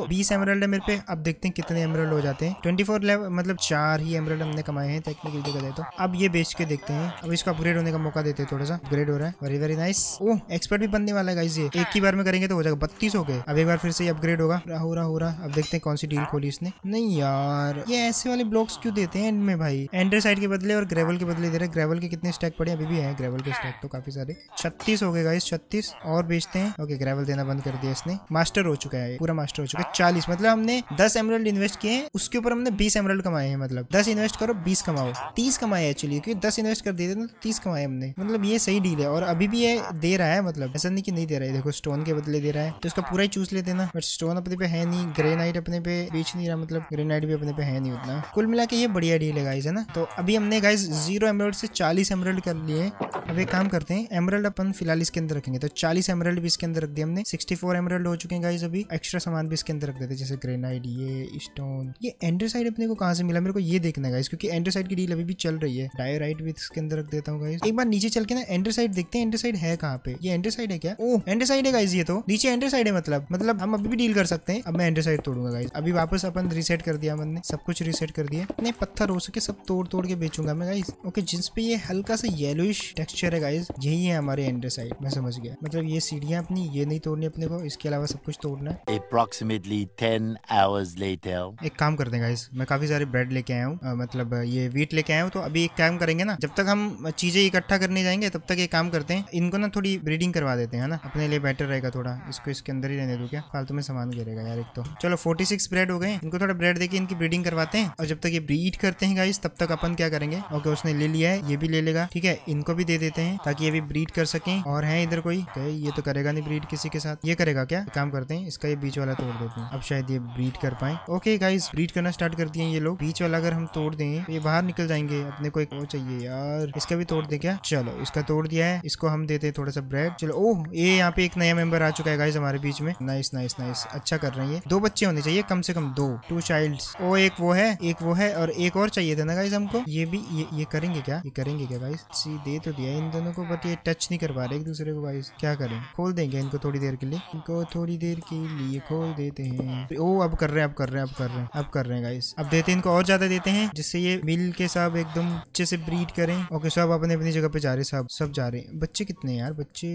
बीस एमरल्ड है मेरे पे अब देखते हैं कितने एमरल्ड हो जाते हैं ट्वेंटी फोर मतलब चार ही एमरल्ड हमने कमाए हैं टेक्निकल देखा जाए तो अब ये बेच के देखते हैं अब इसको अपग्रेड होने का मौका देते हैं थोड़ा सा अपग्रेड हो रहा है very very nice oh expert भी बनने वाला है गाइस ये एक ही बार में करेंगे तो हो जाएगा बत्तीस हो गए अब एक बार फिर से अपग्रेड होगा हो रहा हो रहा अब देखते हैं कौन सी डील खोली इसने नहीं यार ये ऐसे वाले ब्लॉक्स क्यों देते हैं एंड में भाई एंड्रे साइड के बदले और ग्रेवल के बदले दे रहे ग्रेवल के कितने स्टैक पड़े अभी भी है ग्रेवल के स्टैक तो काफी सारे छत्तीस हो गए गाइस छत्तीस और बेचते हैं ओके ग्रेवल देना बंद कर दिया इसने मास्टर हो चुका है पूरा मास्टर हो चुका है चालीस मतलब हमने दस एमरल्ड इन्वेस्ट किए हैं उसके ऊपर हमने बीस एमरल्ड कमाए हैं मतलब दस इन्वेस्ट करो बीस कमाओ तीस कमाए एक्चुअली क्योंकि दस इन्वेस्ट कर देते तो मतलब तीस कमाए हमने मतलब ये सही डील है और अभी भी ये दे रहा है मतलब ऐसा नहीं की नहीं दे रहा है देखो स्टोन के बदले दे रहा है तो इसका पूरा ही चूस लेते ना बट स्टोन अपने पे है नहीं ग्रेनाइट अपने पे बेच नहीं रहा मतलब ग्रेनाइट भी अपने पे है नहीं उतना कुल मिला के ये बढ़िया डील है गाइज है ना तो अभी हमने गाइज जीरो एमरल्ड से चालीस एमरल्ड कर लिए अब एक काम करते हैं एमरल्ड अपन फिलहाल इसके अंदर रखेंगे तो चालीस एमरल्ड भी इसके अंदर रख दिया हमने सिक्सटी फोर टेम्परल हो चुके हैं गाइज अभी एक्स्ट्रा सामान भी इसके अंदर रख देते जैसे ग्रेनाइट ये स्टोन ये एंडरसाइड अपने को कहाँ से मिला मेरे को ये देखना है गाइज क्योंकि एंडरसाइड की डील अभी भी चल रही है डायराइट भी इसके अंदर रख देता हूँ गाइज एक बार नीचे चल के ना एंडरसाइड देखते हैं एंडरसाइड है कहाँ पे ये एंडरसाइड है क्या ओ एंडरसाइड है गाइज ये तो नीचे एंडरसाइड है मतलब मतलब हम अभी भी डील कर सकते हैं अब मैं एंडरसाइड तोड़ूंगा गाइज अभी वापस अपन रिसेट कर दिया मैंने सब कुछ रिसेट कर दिया नहीं पत्थर हो सके सब तोड़ तोड़ के बेचूंगा मैं गाइज ओके जिस पे ये हल्का सा येलोइश टेक्सचर है गाइज यही है हमारे एंडरसाइड मैं समझ गया मतलब ये सीढ़ियां अपनी ये नहीं तोड़नी अपने को इसके अलावा सब कुछ तोड़ना है अप्रोक्सीमेटली टेन आवर्स लेटर एक काम करते हैं गाइस मैं काफी सारे ब्रेड लेके आया हूँ मतलब ये वीट लेके आया हूँ तो अभी एक काम करेंगे ना जब तक हम चीजें इकट्ठा करने जाएंगे तब तक एक काम करते हैं इनको ना थोड़ी ब्रीडिंग करवा देते हैं ना अपने लिए बेटर रहेगा थोड़ा इसको इसके अंदर ही रहने दो क्या फालतू में सामान गिरेगा यार एक तो चलो फोर्टी सिक्स ब्रेड हो गए इनको थोड़ा ब्रेड देके इनकी ब्रीडिंग करवाते हैं और जब तक ये ब्रीड करते हैं गाइस तब तक अपन क्या करेंगे ओके उसने ले लिया है ये भी ले लेगा ठीक है इनको भी दे देते हैं ताकि ये भी ब्रीड कर सके और है इधर कोई ये तो करेगा नहीं ब्रीड किसी के साथ ये करेगा का क्या काम करते हैं इसका ये बीच वाला तोड़ देते हैं अब शायद ये ब्रीड कर पाए ओके गाइस ब्रीड करना स्टार्ट कर दिए ये लोग बीच वाला अगर हम तोड़ दें तो ये बाहर निकल जाएंगे अपने को एक और चाहिए यार इसका भी तोड़ दे क्या चलो इसका तोड़ दिया है इसको हम देते हैं थोड़ा सा ब्रेड चलो ओह ये यहाँ पे एक नया मेंबर आ चुका है गाइस हमारे बीच में नाइस नाइस नाइस अच्छा कर रही है दो बच्चे होने चाहिए कम से कम दो टू चाइल्ड ओ एक वो है एक वो है और एक और चाहिए था ना गाइज हमको ये भी ये ये करेंगे क्या ये करेंगे क्या गाइस सी दे तो दिया इन दोनों को बट ये टच नहीं कर पा रहे एक दूसरे को गाइस क्या करें खोल देंगे इनको थोड़ी देर के लिए इनको इसको थोड़ी देर के लिए खोल देते हैं ओ अब कर रहे हैं अब कर रहे हैं अब कर रहे हैं अब कर रहे हैं गाइस अब देते हैं इनको और ज्यादा देते हैं जिससे ये मिल के साहब एकदम अच्छे से ब्रीड करें ओके सब अपने अपनी जगह पे जा रहे साहब सब जा रहे हैं बच्चे कितने यार बच्चे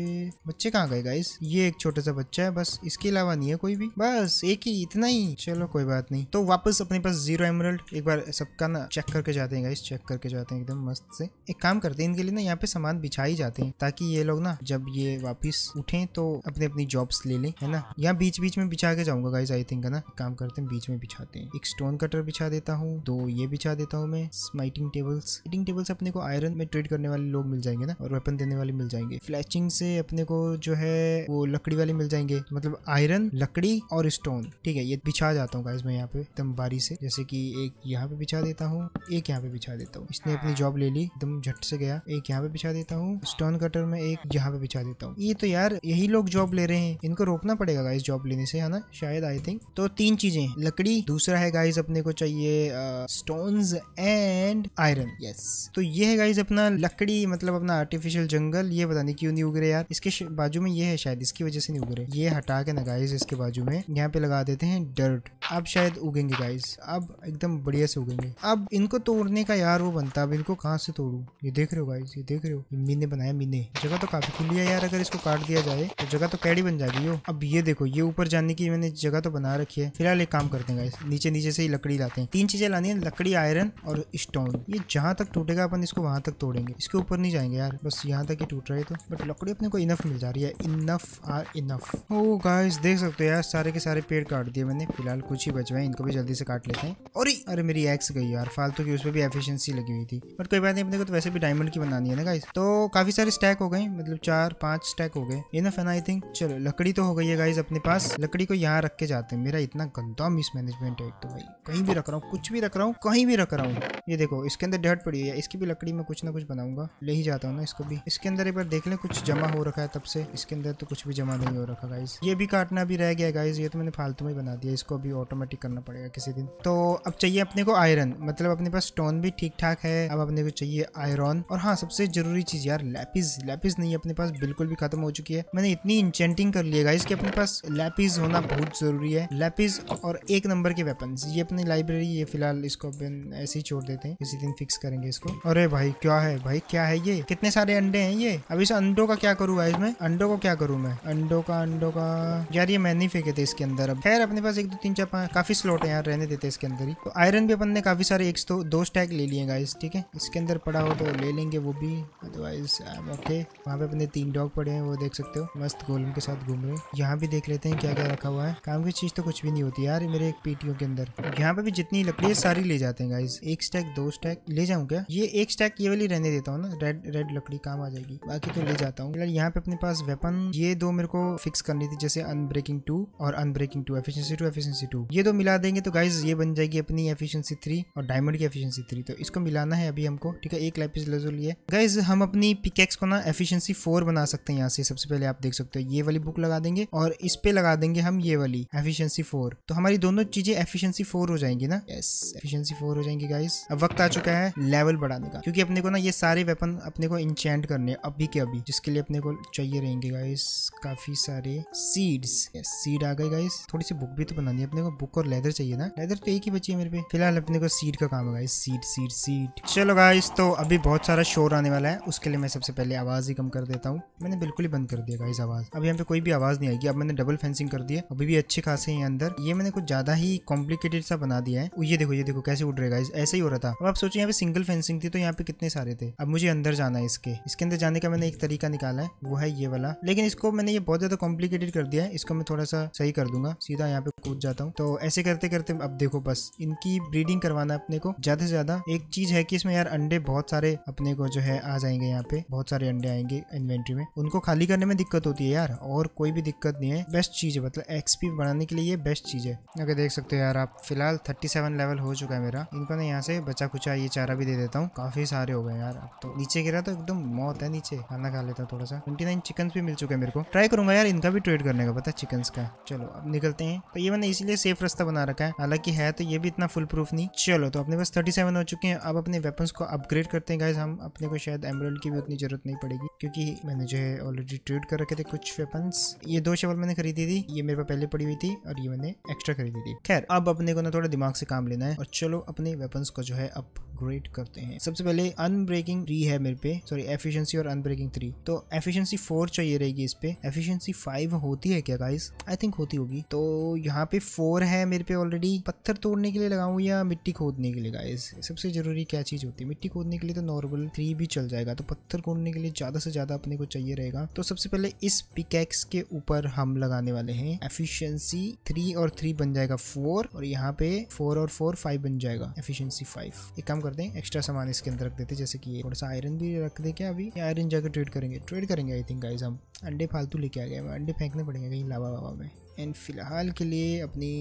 बच्चे कहाँ गए गाइस ये एक छोटा सा बच्चा है बस इसके अलावा नहीं है कोई भी बस एक ही इतना ही चलो कोई बात नहीं तो वापस अपने पास जीरो एमरल्ड एक बार सबका ना चेक करके जाते हैं गाइस चेक करके जाते हैं एकदम मस्त से एक काम करते हैं इनके लिए ना यहाँ पे सामान बिछा ही जाते हैं ताकि ये लोग ना जब ये वापिस उठे तो अपने अपनी जॉब्स ले लें वाली है ना यहाँ बीच बीच में बिछा के जाऊंगा गाइज आई थिंक है ना काम करते हैं बीच में बिछाते हैं एक स्टोन कटर बिछा देता हूँ दो ये बिछा देता हूँ मैं स्माइटिंग टेबल्स स्माइटिंग टेबल्स अपने को आयरन में ट्रेड करने वाले लोग मिल जाएंगे ना और वेपन देने वाले मिल जाएंगे फ्लैचिंग से अपने को जो है वो लकड़ी वाले मिल जाएंगे मतलब आयरन लकड़ी और स्टोन ठीक है ये बिछा जाता हूँ गाइज मैं यहाँ पे एकदम बारी से जैसे की एक यहाँ पे बिछा देता हूँ एक यहाँ पे बिछा देता हूँ इसने अपनी जॉब ले ली एकदम झट से गया एक यहाँ पे बिछा देता हूँ स्टोन कटर में एक यहाँ पे बिछा देता हूँ ये तो यार यही लोग जॉब ले रहे हैं इनको रोकना पड़ेगा गाइस जॉब लेने से है ना शायद आई थिंक तो तीन चीजें लकड़ी दूसरा है गाइस अपने को चाहिए स्टोन एंड आयरन यस तो ये है गाइस अपना लकड़ी मतलब अपना आर्टिफिशियल जंगल ये पता नहीं क्यों नहीं उग रहे यार इसके बाजू में ये है शायद इसकी वजह से नहीं उग रहे ये हटा के ना गाइज इसके बाजू में यहाँ पे लगा देते हैं डर्ट अब शायद उगेंगे गाइज अब एकदम बढ़िया से उगेंगे अब इनको तोड़ने का यार वो बनता अब इनको कहाँ से तोड़ू ये देख रहे हो गाइज ये देख रहे हो मीने बनाया मीने जगह तो काफी खुली है यार अगर इसको काट दिया जाए तो जगह तो कैडी बन जाएगी यो अब ये देखो ये ऊपर जाने की मैंने जगह तो बना रखी है फिलहाल एक काम करते हैं नीचे नीचे से ही लकड़ी लाते हैं तीन चीजें लानी है लकड़ी आयरन और स्टोन ये जहाँ तक टूटेगा अपन इसको वहां तक तोड़ेंगे इसके ऊपर नहीं जाएंगे यार बस यहाँ तक ही टूट रहे तो बट लकड़ी अपने को इनफ मिल जा रही है enough are enough oh guys देख सकते हो यार सारे के सारे पेड़ काट दिए मैंने फिलहाल कुछ ही बचवाए इनको भी जल्दी से काट लेते हैं और अरे मेरी एक्स गई यार फालतू की उसमें भी एफिशियंसी लगी हुई थी बट कोई बात नहीं अपने को तो वैसे भी डायमंड की बनानी है ना गाइस तो काफी सारे स्टैक हो गए मतलब चार पांच स्टैक हो गए इनफ एन आई थिंक चलो लकड़ी तो हो गई है गाइज अपने पास लकड़ी को यहाँ रख के जाते हैं मेरा इतना गंदा मिसमैनेजमेंट है एक तो भाई कहीं भी रख रहा हूँ कुछ भी रख रहा हूँ कहीं भी रख रहा हूँ ये देखो इसके अंदर डहट पड़ी है इसकी भी लकड़ी में कुछ ना कुछ बनाऊंगा ले ही जाता हूँ ना इसको भी इसके अंदर एक बार देख ले कुछ जमा हो रखा है तब से इसके अंदर तो कुछ भी जमा नहीं हो रखा गाइज ये भी काटना भी रह गया गाइज ये तो मैंने फालतू में बना दिया इसको अभी ऑटोमेटिक करना पड़ेगा किसी दिन तो अब चाहिए अपने को आयरन मतलब अपने पास स्टोन भी ठीक ठाक है अब अपने को चाहिए आयरन और हाँ सबसे जरूरी चीज यार लैपिस लैपिस नहीं अपने पास बिल्कुल भी खत्म हो चुकी है मैंने इतनी इंचेंटिंग कर लिया गाइज कि अपने पास लैपिस होना बहुत ज़रूरी है लैपिस और एक नंबर के वेपन ये अपनी लाइब्रेरी ये फिलहाल इसको ऐसे ही छोड़ देते हैं किसी दिन फिक्स करेंगे इसको अरे भाई क्या है भाई क्या है ये कितने सारे अंडे हैं ये अब इस अंडो का क्या करूँ भाई इसमें अंडो को क्या करूँ मैं अंडो का अंडो का यार ये मैंने फेंके थे इसके अंदर अब खैर अपने पास एक दो तीन चार पाँच काफी स्लॉट है यार रहने देते इसके अंदर ही तो आयरन भी अपन ने काफी सारे एक तो दो स्टैक ले लिए गाइस ठीक है इसके अंदर पड़ा हो तो ले लेंगे वो भी अदरवाइज ओके वहाँ पे अपने तीन डॉग पड़े हैं वो देख सकते हो मस्त गोलम के साथ घूम रहे हैं यहाँ भी देख लेते हैं क्या क्या रखा हुआ है काम की चीज तो कुछ भी नहीं होती यार मेरे एक पीटीओ के अंदर यहाँ पे भी जितनी लकड़ी है सारी ले जाते हैं गाइज एक स्टैक दो स्टैक ले जाऊँ क्या ये एक स्टैक ये वाली रहने देता हूँ ना रेड रेड लकड़ी काम आ जाएगी बाकी तो ले जाता हूँ यहाँ पे अपने पास वेपन ये दो मेरे को फिक्स करनी थी जैसे अनब्रेकिंग टू और unbreaking two efficiency two efficiency two ये दो मिला देंगे तो गाइज ये बन जाएगी अपनी एफिशियंसी थ्री और डायमंड की एफिशियंसी थ्री तो इसको मिलाना है अभी हमको ठीक है एक लैपिस लिए गाइज हम अपनी पिकेक्स को ना एफिशियंसी फोर बना सकते हैं यहाँ से सबसे पहले आप देख सकते हो ये वाली बुक लगा देंगे देंगे और इस पे लगा देंगे हम ये वाली एफिशिएंसी फोर तो हमारी दोनों चीजें एफिशिएंसी फोर हो जाएंगी ना यस एफिशिएंसी फोर हो जाएंगी गाइस अब वक्त आ चुका है लेवल बढ़ाने का क्योंकि अपने को ना ये सारे वेपन अपने को इंचेंट करने अभी के अभी जिसके लिए अपने को चाहिए रहेंगे गाइस काफी सारे सीड्स सीड आ गए गाइस थोड़ी सी बुक भी तो बनानी है अपने को बुक और लेदर चाहिए ना लेदर तो एक ही बची है मेरे पे फिलहाल अपने को सीड का काम है गाइस सीड सीड सीड चलो गाइस तो अभी बहुत सारा शोर आने वाला है उसके लिए मैं सबसे पहले आवाज ही कम कर देता हूँ मैंने बिल्कुल ही बंद कर दिया गाइस आवाज अब यहाँ पे कोई भी आवाज नहीं नहीं आएगी अब मैंने डबल फेंसिंग कर दिया अभी भी अच्छे खासे हैं अंदर ये मैंने कुछ ज्यादा ही कॉम्प्लिकेटेड सा बना दिया है ये देखो ये देखो कैसे उड़ रहेगा ऐसे ही हो रहा था अब आप सोचो यहाँ पे सिंगल फेंसिंग थी तो यहाँ पे कितने सारे थे अब मुझे अंदर जाना है इसके इसके अंदर जाने का मैंने एक तरीका निकाला है वो है ये वाला लेकिन इसको मैंने ये बहुत ज्यादा कॉम्प्लिकेटेड कर दिया है इसको मैं थोड़ा सा सही कर दूंगा सीधा यहाँ पे कूद जाता हूँ तो ऐसे करते करते अब देखो बस इनकी ब्रीडिंग करवाना अपने को ज्यादा से ज्यादा एक चीज है कि इसमें यार अंडे बहुत सारे अपने को जो है आ जाएंगे यहाँ पे बहुत सारे अंडे आएंगे इन्वेंट्री में उनको खाली करने में दिक्कत होती है यार और कोई भी दिक्कत नहीं है बेस्ट चीज़ है मतलब एक्सपी बढ़ाने के लिए ये बेस्ट चीज़ है अगर देख सकते हो यार आप फिलहाल थर्टी सेवन लेवल हो चुका है मेरा इनको ना यहाँ से बचा कुछ ये चारा भी दे देता हूँ काफी सारे हो गए यार तो नीचे गिरा तो एकदम मौत है नीचे खाना खा लेता हूँ थोड़ा सा ट्वेंटी नाइन चिकन भी मिल चुके हैं मेरे को ट्राई करूंगा यार इनका भी ट्रेड करने का पता चिकन का चलो अब निकलते हैं तो ये मैंने इसीलिए सेफ रास्ता बना रखा है हालांकि है तो ये भी इतना फुल प्रूफ नहीं चलो तो अपने पास थर्टी सेवन हो चुके हैं अब अपने वेपन्स को अपग्रेड करते हैं गाइज हम अपने को शायद एमरल्ड की भी उतनी जरूरत नहीं पड़ेगी क्योंकि मैंने जो है ऑलरेडी ट्रेड कर रखे थे कुछ वेपन्स ये दो शवल मैंने खरीदी थी ये मेरे पास पहले पड़ी हुई थी और ये मैंने एक्स्ट्रा खरीदी थी खैर अब अपने को ना थोड़ा दिमाग से काम लेना है और चलो अपने वेपन को जो है अपग्रेड करते हैं सबसे पहले अनब्रेकिंग थ्री है मेरे पे सॉरी एफिशिएंसी और अनब्रेकिंग थ्री तो एफिशिएंसी फोर चाहिए रहेगी इस पे एफिशिएंसी फाइव होती है क्या गाइस आई थिंक होती होगी तो यहाँ पे फोर है मेरे पे ऑलरेडी पत्थर तोड़ने के लिए लगाऊ या मिट्टी खोदने के लिए गाइस सबसे जरूरी क्या चीज होती है मिट्टी खोदने के लिए तो नॉर्मल थ्री भी चल जाएगा तो पत्थर खोदने के लिए ज्यादा से ज्यादा अपने को चाहिए रहेगा तो सबसे पहले इस पिकेक्स के ऊपर पर हम लगाने वाले हैं एफिशिएंसी थ्री और थ्री बन जाएगा फोर और यहाँ पे फोर और फोर फाइव बन जाएगा एफिशिएंसी फाइव एक काम करते हैं एक्स्ट्रा सामान इसके अंदर रख देते हैं जैसे कि थोड़ा सा आयरन भी रख दे क्या अभी आयरन जाकर ट्रेड करेंगे ट्रेड करेंगे आई थिंक गाइज हम अंडे फालतू लेके आ गए अंडे फेंकने पड़ेंगे कहीं लावा वावा में एंड फिलहाल के लिए अपनी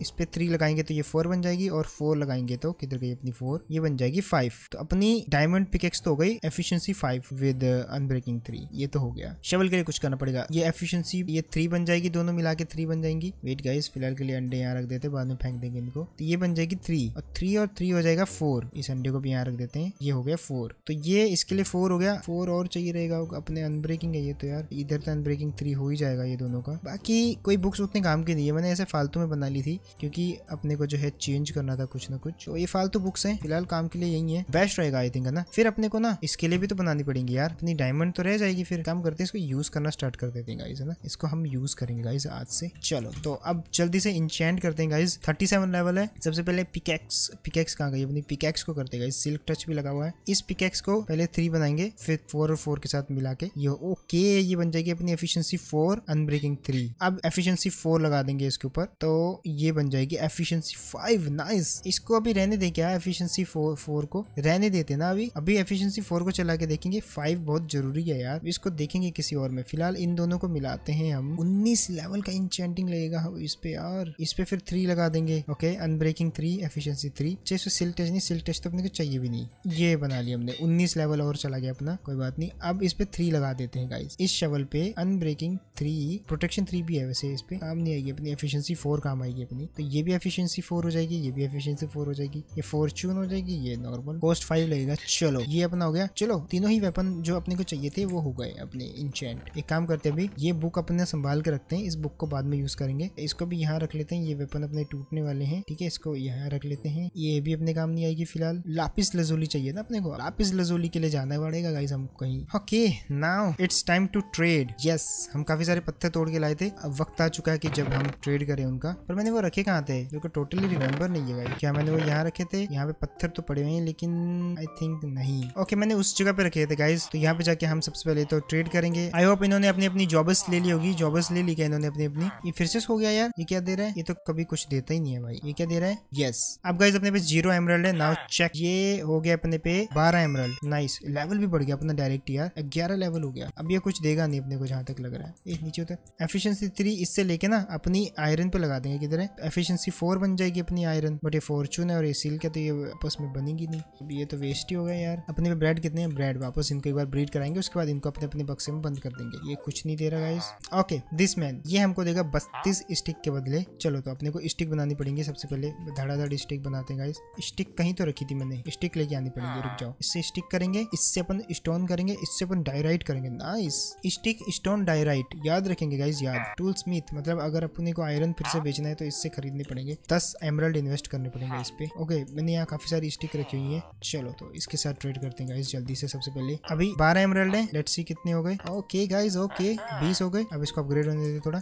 इस पे थ्री लगाएंगे तो ये फोर बन जाएगी और फोर लगाएंगे तो किधर गई अपनी फोर ये बन जाएगी फाइव तो अपनी डायमंड पिकेक्स तो हो गई efficiency five with unbreaking three ये तो हो गया शवल के लिए कुछ करना पड़ेगा ये एफिशिएंसी ये थ्री बन जाएगी दोनों मिला के थ्री बन जाएंगी वेट गाइस फिलहाल के लिए अंडे यहाँ रख देते बाद में फेंक देंगे इनको तो ये बन जाएगी थ्री और थ्री और थ्री हो जाएगा फोर इस अंडे को भी यहाँ रख देते हैं ये हो गया फोर तो ये इसके लिए फोर हो गया फोर और चाहिए रहेगा अपने अनब्रेकिंग है ये तो यार इधर तो अनब्रेकिंग थ्री हो ही जाएगा ये दोनों का बाकी कोई बुक्स उतने काम की नहीं है मैंने ऐसे फालतू में बना ली थी क्योंकि अपने को जो है चेंज करना था कुछ ना कुछ तो ये फालतू बुक्स हैं फिलहाल काम के लिए यही है बेस्ट रहेगा आई थिंक है ना फिर अपने को ना इसके लिए भी तो बनानी पड़ेगी यार अपनी डायमंड तो रह जाएगी फिर काम करते हैं इसको यूज करना स्टार्ट कर देते हैं गाइज है ना इसको हम यूज करेंगे गाइज आज से चलो तो अब जल्दी से इंचेंट करते हैं गाइज थर्टी सेवन लेवल है सबसे पहले पिकेक्स पिकेक्स कहाँ गई अपनी पिकेक्स को करते गाइज सिल्क टच भी लगा हुआ है इस पिकेक्स को पहले थ्री बनाएंगे फिर फोर और फोर के साथ मिला के ये ओके ये बन जाएगी अपनी एफिशियंसी फोर अनब्रेकिंग थ्री अब एफिशियंसी फोर लगा देंगे इसके ऊपर तो ये बन जाएगी एफिशिएंसी फाइव नाइस इसको अभी रहने दे क्या एफिशिएंसी फोर फोर को रहने देते ना अभी अभी एफिशिएंसी फोर को चला के देखेंगे फाइव बहुत जरूरी है यार इसको देखेंगे किसी और में फिलहाल इन दोनों को मिलाते हैं हम उन्नीस लेवल का इंचेंटिंग लगेगा हम इस पे यार इस पे फिर थ्री लगा देंगे okay unbreaking three efficiency three चाहे सिल्टेज नहीं सिल्टेज तो अपने को चाहिए भी नहीं ये बना लिया हमने उन्नीस लेवल और चला गया अपना कोई बात नहीं अब इस पे थ्री लगा देते हैं गाइस इस शवल पे अनब्रेकिंग थ्री प्रोटेक्शन थ्री भी है वैसे इस पे काम नहीं आएगी अपनी एफिशिएंसी फोर काम आएगी अपनी तो ये भी एफिशिएंसी फोर हो जाएगी ये भी एफिशिएंसी फोर हो जाएगी ये फॉर्चून हो जाएगी ये नॉर्मल कॉस्ट फाइव लगेगा चलो ये अपना हो गया चलो तीनों ही वेपन जो अपने को चाहिए थे वो हो गए अपने इंचेंट एक काम करते हैं अभी ये बुक अपने संभाल के रखते हैं इस बुक को बाद में यूज करेंगे इसको भी यहाँ रख लेते हैं ये वेपन अपने टूटने वाले हैं ठीक है इसको यहाँ रख लेते हैं ये भी अपने काम नहीं आएगी फिलहाल लापिस लजोली चाहिए ना अपने को लापिस लजोली के लिए जाना पड़ेगा गाइस हम कहीं okay now it's time to trade yes हम काफी सारे पत्थर तोड़ के लाए थे अब वक्त आ चुका है था कि जब हम ट्रेड करें उनका पर मैंने वो रखे कहाँ थे मेरे को टोटली रिमेम्बर नहीं है भाई क्या मैंने वो यहाँ रखे थे यहाँ पे पत्थर तो पड़े हुए हैं लेकिन आई थिंक नहीं ओके okay, मैंने उस जगह पे रखे थे गाइज तो यहाँ पे जाके हम सबसे पहले तो ट्रेड करेंगे आई होप इन्होंने अपनी अपनी जॉबस ले ली होगी जॉबस ले ली क्या इन्होंने अपनी अपनी ये फिर से हो गया यार ये क्या दे रहा है ये तो कभी कुछ देता ही नहीं है भाई ये क्या दे रहा है यस अब गाइज अपने पे जीरो एमरल्ड है नाउ चेक ये हो गया अपने पे बारह एमरल्ड नाइस लेवल भी बढ़ गया अपना डायरेक्ट यार ग्यारह लेवल हो गया अब ये कुछ देगा नहीं अपने को जहाँ तक लग रहा है नीचे होता है एफिशियंसी थ्री इससे लेके ना अपनी आयरन पे लगा देंगे किधर है एफिशिएंसी फोर बन जाएगी अपनी आयरन बट ये फॉर्चून है और ये सील का तो ये आपस में बनेगी नहीं अब ये तो वेस्ट ही हो गया यार अपने पे ब्रेड कितने ब्रेड वापस इनको एक बार ब्रीड कराएंगे उसके बाद इनको अपने अपने बक्से में बंद कर देंगे ये कुछ नहीं दे रहा इस ओके दिस मैन ये हमको देगा बत्तीस स्टिक के बदले चलो तो अपने को स्टिक बनानी पड़ेंगी सबसे पहले धड़ाधड़ स्टिक बनाते हैं गाइस स्टिक कहीं तो रखी थी मैंने स्टिक लेके आनी पड़ेगी रुक जाओ इससे स्टिक करेंगे इससे अपन स्टोन करेंगे इससे अपन डायराइट करेंगे नाइस स्टिक स्टोन डायराइट याद रखेंगे गाइज याद टूल मतलब स्मिथ मतलब अगर अपने को आयरन फिर से बेचना है तो इससे खरीदने पड़ेंगे दस एमरल्ड इन्वेस्ट करने पड़ेंगे इस पे ओके मैंने यहाँ काफी सारी स्टिक रखी हुई है चलो तो इसके साथ ट्रेड करते हैं गाइस जल्दी से सबसे पहले अभी बारह एमरल्ड है लेट्स सी कितने हो गए ओके गाइज ओके बीस हो गए अब इसको अपग्रेड होने देते थोड़ा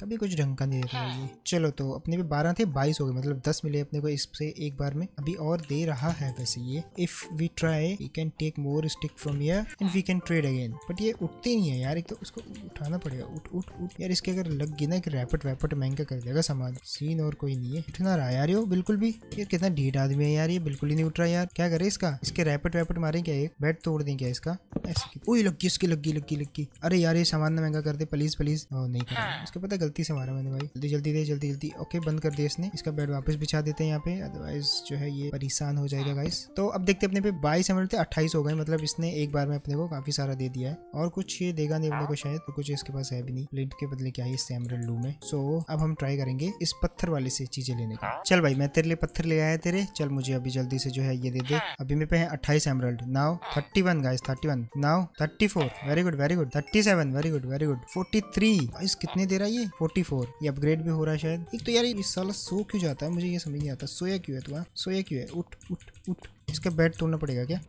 कभी कुछ ढंग का नहीं देता है ये चलो तो अपने पे बारह थे बाईस हो गए मतलब दस मिले अपने को इससे एक बार में अभी और दे रहा है वैसे ये if we try we can take more stick from here and we can trade again but ये उठते नहीं है यार एक तो उसको उठाना पड़ेगा उठ उठ उठ यार इसके अगर लग गई ना कि रैपट वैपट महंगा कर देगा सामान सीन और कोई नहीं है उठना रहा यार यो बिल्कुल भी यार कितना ढीट आदमी है यार ये बिल्कुल ही नहीं उठ रहा यार क्या करे इसका इसके रैपट वैपट मारे क्या एक बैट तोड़ दें क्या इसका ऐसे लग गई उसकी लग गई लग गई लग गई अरे यार ये सामान ना महंगा कर दे प्लीज प्लीज नहीं कर इसको हाँ। पता गलती से मारा मैंने भाई जल्दी जल्दी दे जल्दी जल्दी ओके बंद कर दिया इसने इसका बेड वापस बिछा देते हैं यहाँ पे अदरवाइज जो है ये परेशान हो जाएगा गाइस तो अब देखते अपने पे बाईस हमें अट्ठाईस हो गए मतलब इसने एक बार में अपने को काफी सारा दे दिया है और कुछ ये देगा नहीं अपने को हाँ। शायद तो कुछ इसके पास है भी नहीं प्लेट के बदले क्या है इससे एमरल लू में सो so, अब हम ट्राई करेंगे इस पत्थर वाले से चीजें लेने का हाँ। चल भाई मैं तेरे लिए पत्थर ले आया तेरे चल मुझे अभी जल्दी से जो है ये दे दे हाँ। अभी मेरे पे है अट्ठाईस emerald now thirty one guys thirty one now thirty four very good very good thirty seven very good very good forty three कितने दे रहा है ये फोर्टी फोर ये अपग्रेड भी हो रहा है शायद एक तो यार इस साला सो क्यों जाता है मुझे ये समझ नहीं आता सोया क्यों है तू सोया क्यों है उठ उठ उठ इसका बेड तोड़ना पड़ेगा क्या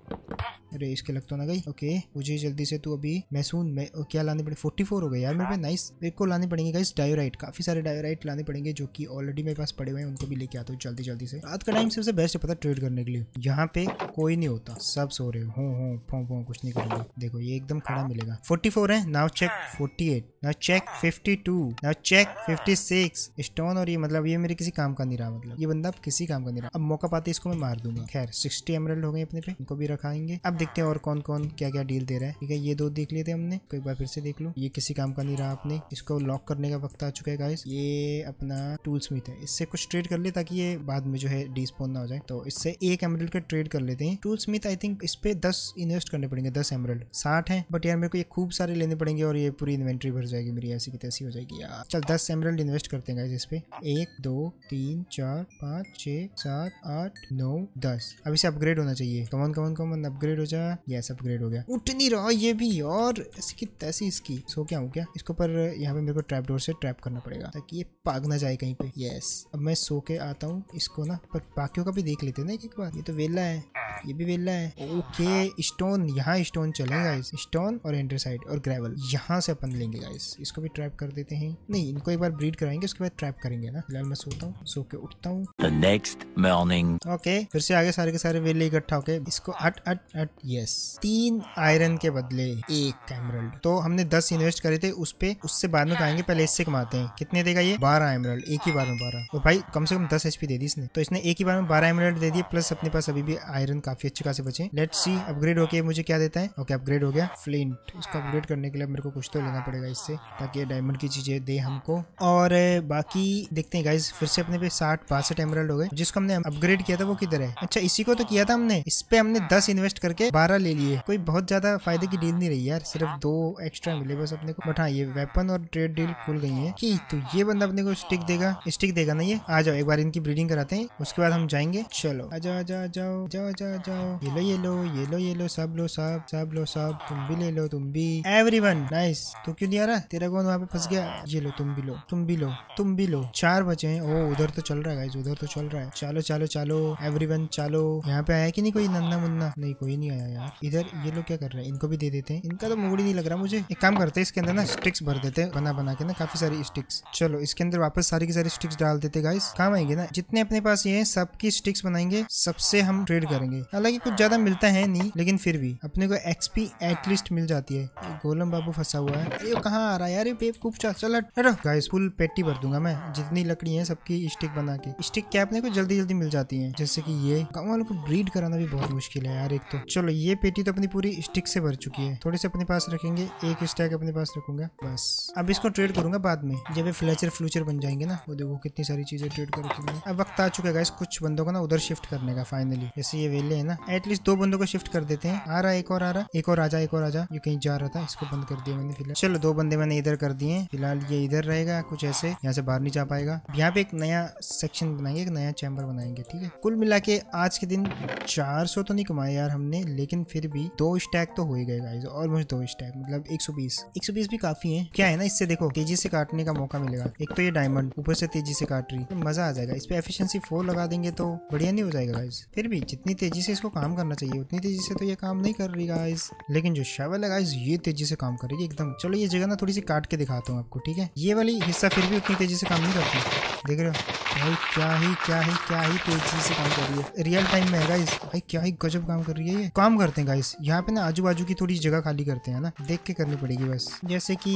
अरे इसके लग तो ना गई ओके मुझे जल्दी से तू अभी मैसून मैं क्या लाने पड़े फोर्टी फोर हो गए यार मेरे पे नाइस मेरे को लाने पड़ेंगे गाइस डायोराइट काफी सारे डायोराइट लाने पड़ेंगे जो कि ऑलरेडी मेरे पास पड़े हुए हैं उनको भी लेके आता हूँ जल्दी जल्दी से रात का टाइम सबसे बेस्ट है पता ट्रेड करने के लिए यहाँ पे कोई नहीं होता सब सो रहे हो हो फो फो कुछ नहीं करेंगे देखो ये एकदम खड़ा मिलेगा फोर्टी फोर है नाव चेक फोर्टी एट ना चेक 52 ना चेक 56 स्टोन और ये मतलब ये मेरे किसी काम का नहीं रहा मतलब ये बंदा किसी काम का नहीं रहा अब मौका पाते इसको मैं मार दूंगा खैर 60 एमरल्ड हो गए अपने पे इनको भी रखाएंगे अब देखते हैं और कौन कौन क्या क्या डील दे रहा है ठीक है ये दो देख लिए थे हमने कोई बार फिर से देख लो ये किसी काम का नहीं रहा आपने इसको लॉक करने का वक्त आ चुका है गाइस ये अपना टूल स्मिथ है इससे कुछ ट्रेड कर ले ताकि ये बाद में जो है डिस्पोन ना हो जाए तो इससे एक एमरल्ड का ट्रेड कर लेते हैं टूल स्मिथ आई थिंक इस पे दस इन्वेस्ट करने पड़ेंगे दस एमरल्ड साठ है बट यार मेरे को ये खूब सारे लेने पड़ेंगे और ये पूरी इन्वेंट्री भर जाएगी मेरी ऐसी की तैसी हो जाएगी यार चल दस एमरल्ड इन्वेस्ट करते हैं इस पे एक दो तीन चार पाँच छ सात आठ नौ दस अब इसे अपग्रेड होना चाहिए कमन कमन कमन अपग्रेड हो जाए यस अपग्रेड हो गया उठ नहीं रहा ये भी और ऐसी की तैसी इसकी सो क्या हो क्या इसके ऊपर यहाँ पे मेरे को ट्रैप डोर से ट्रैप करना पड़ेगा ताकि ये पाग ना जाए कहीं पे यस अब मैं सो के आता हूँ इसको ना पर बाकियों का भी देख लेते ना एक बार ये तो वेला है ये भी वेला है ओके स्टोन यहाँ स्टोन चलेगा स्टोन और एंड्रेसाइड और ग्रेवल यहाँ से अपन लेंगे गाइस इसको भी ट्रैप कर देते हैं नहीं इनको एक बार ब्रीड कराएंगे उसके बाद ट्रैप करेंगे ना फिलहाल मैं सोता हूँ सो के उठता हूँ नेक्स्ट मॉर्निंग ओके फिर से आगे सारे के सारे वेले इकट्ठा होके इसको अट अट अट यस तीन आयरन के बदले एक एमरल्ड तो हमने दस इन्वेस्ट करे थे उस पे उससे बाद में आएंगे पहले इससे कमाते हैं कितने देगा ये बारह एमरल्ड एक ही बार में बारह तो भाई कम से कम दस एच दे दी इसने तो इसने एक ही बार में बारह एमरल्ड दे दिए प्लस अपने पास अभी भी आयरन काफी अच्छे खासे बचे लेट सी अपग्रेड होके मुझे क्या देता है ओके अपग्रेड हो गया फ्लिंट इसको अपग्रेड करने के लिए मेरे को कुछ तो लेना पड़ेगा इससे से ताकि डायमंड की चीज़ें दे हमको और बाकी देखते हैं गाइज फिर से अपने पे साठ बासठ एमरल्ड हो गए जिसको हमने अपग्रेड किया था वो किधर है अच्छा इसी को तो किया था हमने इस पे हमने दस इन्वेस्ट करके बारह ले लिए कोई बहुत ज्यादा फायदे की डील नहीं रही यार सिर्फ दो एक्स्ट्रा मिले बस अपने को बट हाँ ये वेपन और ट्रेड डील खुल गई है की तो ये बंदा अपने को स्टिक देगा स्टिक देगा ना ये आ जाओ एक बार इनकी ब्रीडिंग कराते हैं उसके बाद हम जाएंगे चलो आ जाओ आ जाओ जाओ जाओ जाओ ये लो ये लो ये लो ये लो सब लो सब सब लो सब तुम भी ले लो तुम भी एवरी वन नाइस तू क्यों नहीं आ रहा तेरा कौन वहाँ पे फंस गया हाँ। ये लो तुम भी लो तुम भी लो तुम भी लो चार बचे हैं ओ उधर तो चल रहा है गाइज उधर तो चल रहा है चलो चलो चलो एवरीवन चलो यहाँ पे आया कि नहीं कोई नन्ना मुन्ना नहीं कोई नहीं आया यार इधर ये लोग क्या कर रहे हैं इनको भी दे देते हैं इनका तो मुगड़ी नहीं लग रहा मुझे एक काम करते हैं इसके अंदर ना स्टिक्स भर देते हैं बना बना के ना काफी सारी स्टिक्स चलो इसके अंदर वापस सारी की सारी स्टिक्स डाल देते गाइस काम आएंगे ना जितने अपने पास ये है सबकी स्टिक्स बनाएंगे सबसे हम ट्रेड करेंगे हालांकि कुछ ज्यादा मिलता है नहीं लेकिन फिर भी अपने को एक्सपी एटलीस्ट मिल जाती है गोलम बाबू फंसा हुआ है ये कहाँ आ रहा है यार चल चल गाइस फुल पेटी भर दूंगा मैं जितनी लकड़ी है सबकी स्टिक बना के स्टिक क्या अपने को जल्दी जल्दी मिल जाती है जैसे की ये गाँव वालों को ब्रीड कराना भी बहुत मुश्किल है यार एक तो चलो ये पेटी तो अपनी पूरी स्टिक से भर चुकी है थोड़ी से अपने पास रखेंगे एक स्टैक अपने पास रखूंगा बस अब इसको ट्रेड करूंगा बाद में जब ये फ्लैचर फ्लूचर बन जाएंगे ना वो देखो कितनी सारी चीजें ट्रेड कर रखी अब वक्त आ चुका है कुछ बंदों को ना उधर शिफ्ट करने का फाइनली जैसे ये वेले है ना एटलीस्ट दो बंदों को शिफ्ट कर देते हैं आ रहा एक और आ रहा एक और जा एक और जा ये कहीं जा रहा था इसको बंद कर दिया मैंने फिलहाल चलो दो बंदे मैंने इधर कर दिए फिलहाल ये इधर रहेगा कुछ ऐसे यहाँ से बाहर नहीं जा पाएगा यहाँ पे एक नया सेक्शन बनाएंगे एक नया चैम्बर बनाएंगे ठीक है कुल मिला के आज के दिन 400 तो नहीं कमाए यार हमने लेकिन फिर भी दो स्टैक तो हो ही गए गाइस ऑलमोस्ट दो स्टैक मतलब 120 120 भी काफी है क्या है ना इससे देखो तेजी से काटने का मौका मिलेगा एक तो ये डायमंड ऊपर से तेजी से काट रही तो मजा आ जाएगा इस पे एफिशिएंसी फोर लगा देंगे तो बढ़िया नहीं हो जाएगा गाइस फिर भी जितनी तेजी से इसको काम करना चाहिए उतनी तेजी से तो ये काम नहीं कर रही गाइस लेकिन जो शावल है गाइस ये तेजी से काम करेगी एकदम चलो ये जगह ना थोड़ी सी काट के दिखाता हूँ आपको ठीक है ये वाली हिस्सा फिर भी उतनी तेजी से काम नहीं करती देख रहे हो भाई क्या ही क्या ही क्या ही तेजी से काम कर रही है रियल टाइम में है गाइस भाई क्या ही गजब काम कर रही है ये काम करते हैं गाइस यहाँ पे ना आजू बाजू की थोड़ी जगह खाली करते हैं ना देख के करनी पड़ेगी बस जैसे कि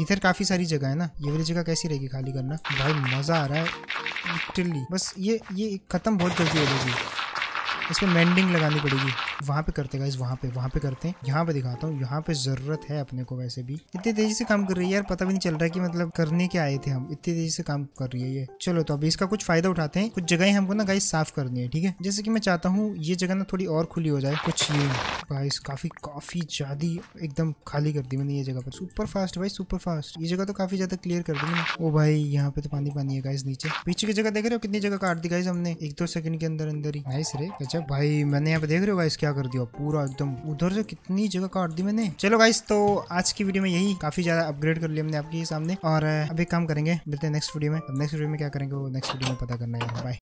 इधर काफी सारी जगह है ना ये वाली जगह कैसी रहेगी खाली करना भाई मजा आ रहा है लिटरली बस ये ये खत्म बहुत जल्दी हो जाएगी इसमें मैंडिंग लगानी पड़ेगी वहाँ पे करते गाइस वहाँ पे वहाँ पे करते हैं यहाँ पे दिखाता हूँ यहाँ पे जरूरत है अपने को वैसे भी इतनी तेजी से काम कर रही है यार पता भी नहीं चल रहा है कि मतलब करने के आए थे हम इतनी तेजी से काम कर रही है ये चलो तो अभी इसका कुछ फायदा उठाते हैं कुछ जगह हमको ना गाय साफ करनी है ठीक है जैसे कि मैं चाहता हूँ ये जगह ना थोड़ी और खुली हो जाए कुछ ये गाइस काफी काफी ज्यादा एकदम खाली कर दी मैंने ये जगह पर सुपर फास्ट भाई सुपर फास्ट ये जगह तो काफी ज्यादा क्लियर कर दी ओ भाई यहाँ पे तो पानी पानी है गाइस नीचे पीछे की जगह देख रहे हो कितनी जगह काट दी गाइस हमने एक दो सेकंड के अंदर अंदर ही नाइस रे चेक भाई मैंने यहाँ पे देख रहे हो गाइस क्या कर दिया पूरा एकदम उधर से कितनी जगह काट दी मैंने चलो गाइस तो आज की वीडियो में यही काफी ज्यादा अपग्रेड कर लिया हमने आपके सामने और अब एक काम करेंगे मिलते हैं नेक्स्ट वीडियो में नेक्स्ट वीडियो में क्या करेंगे वो नेक्स्ट वीडियो में पता करना है बाय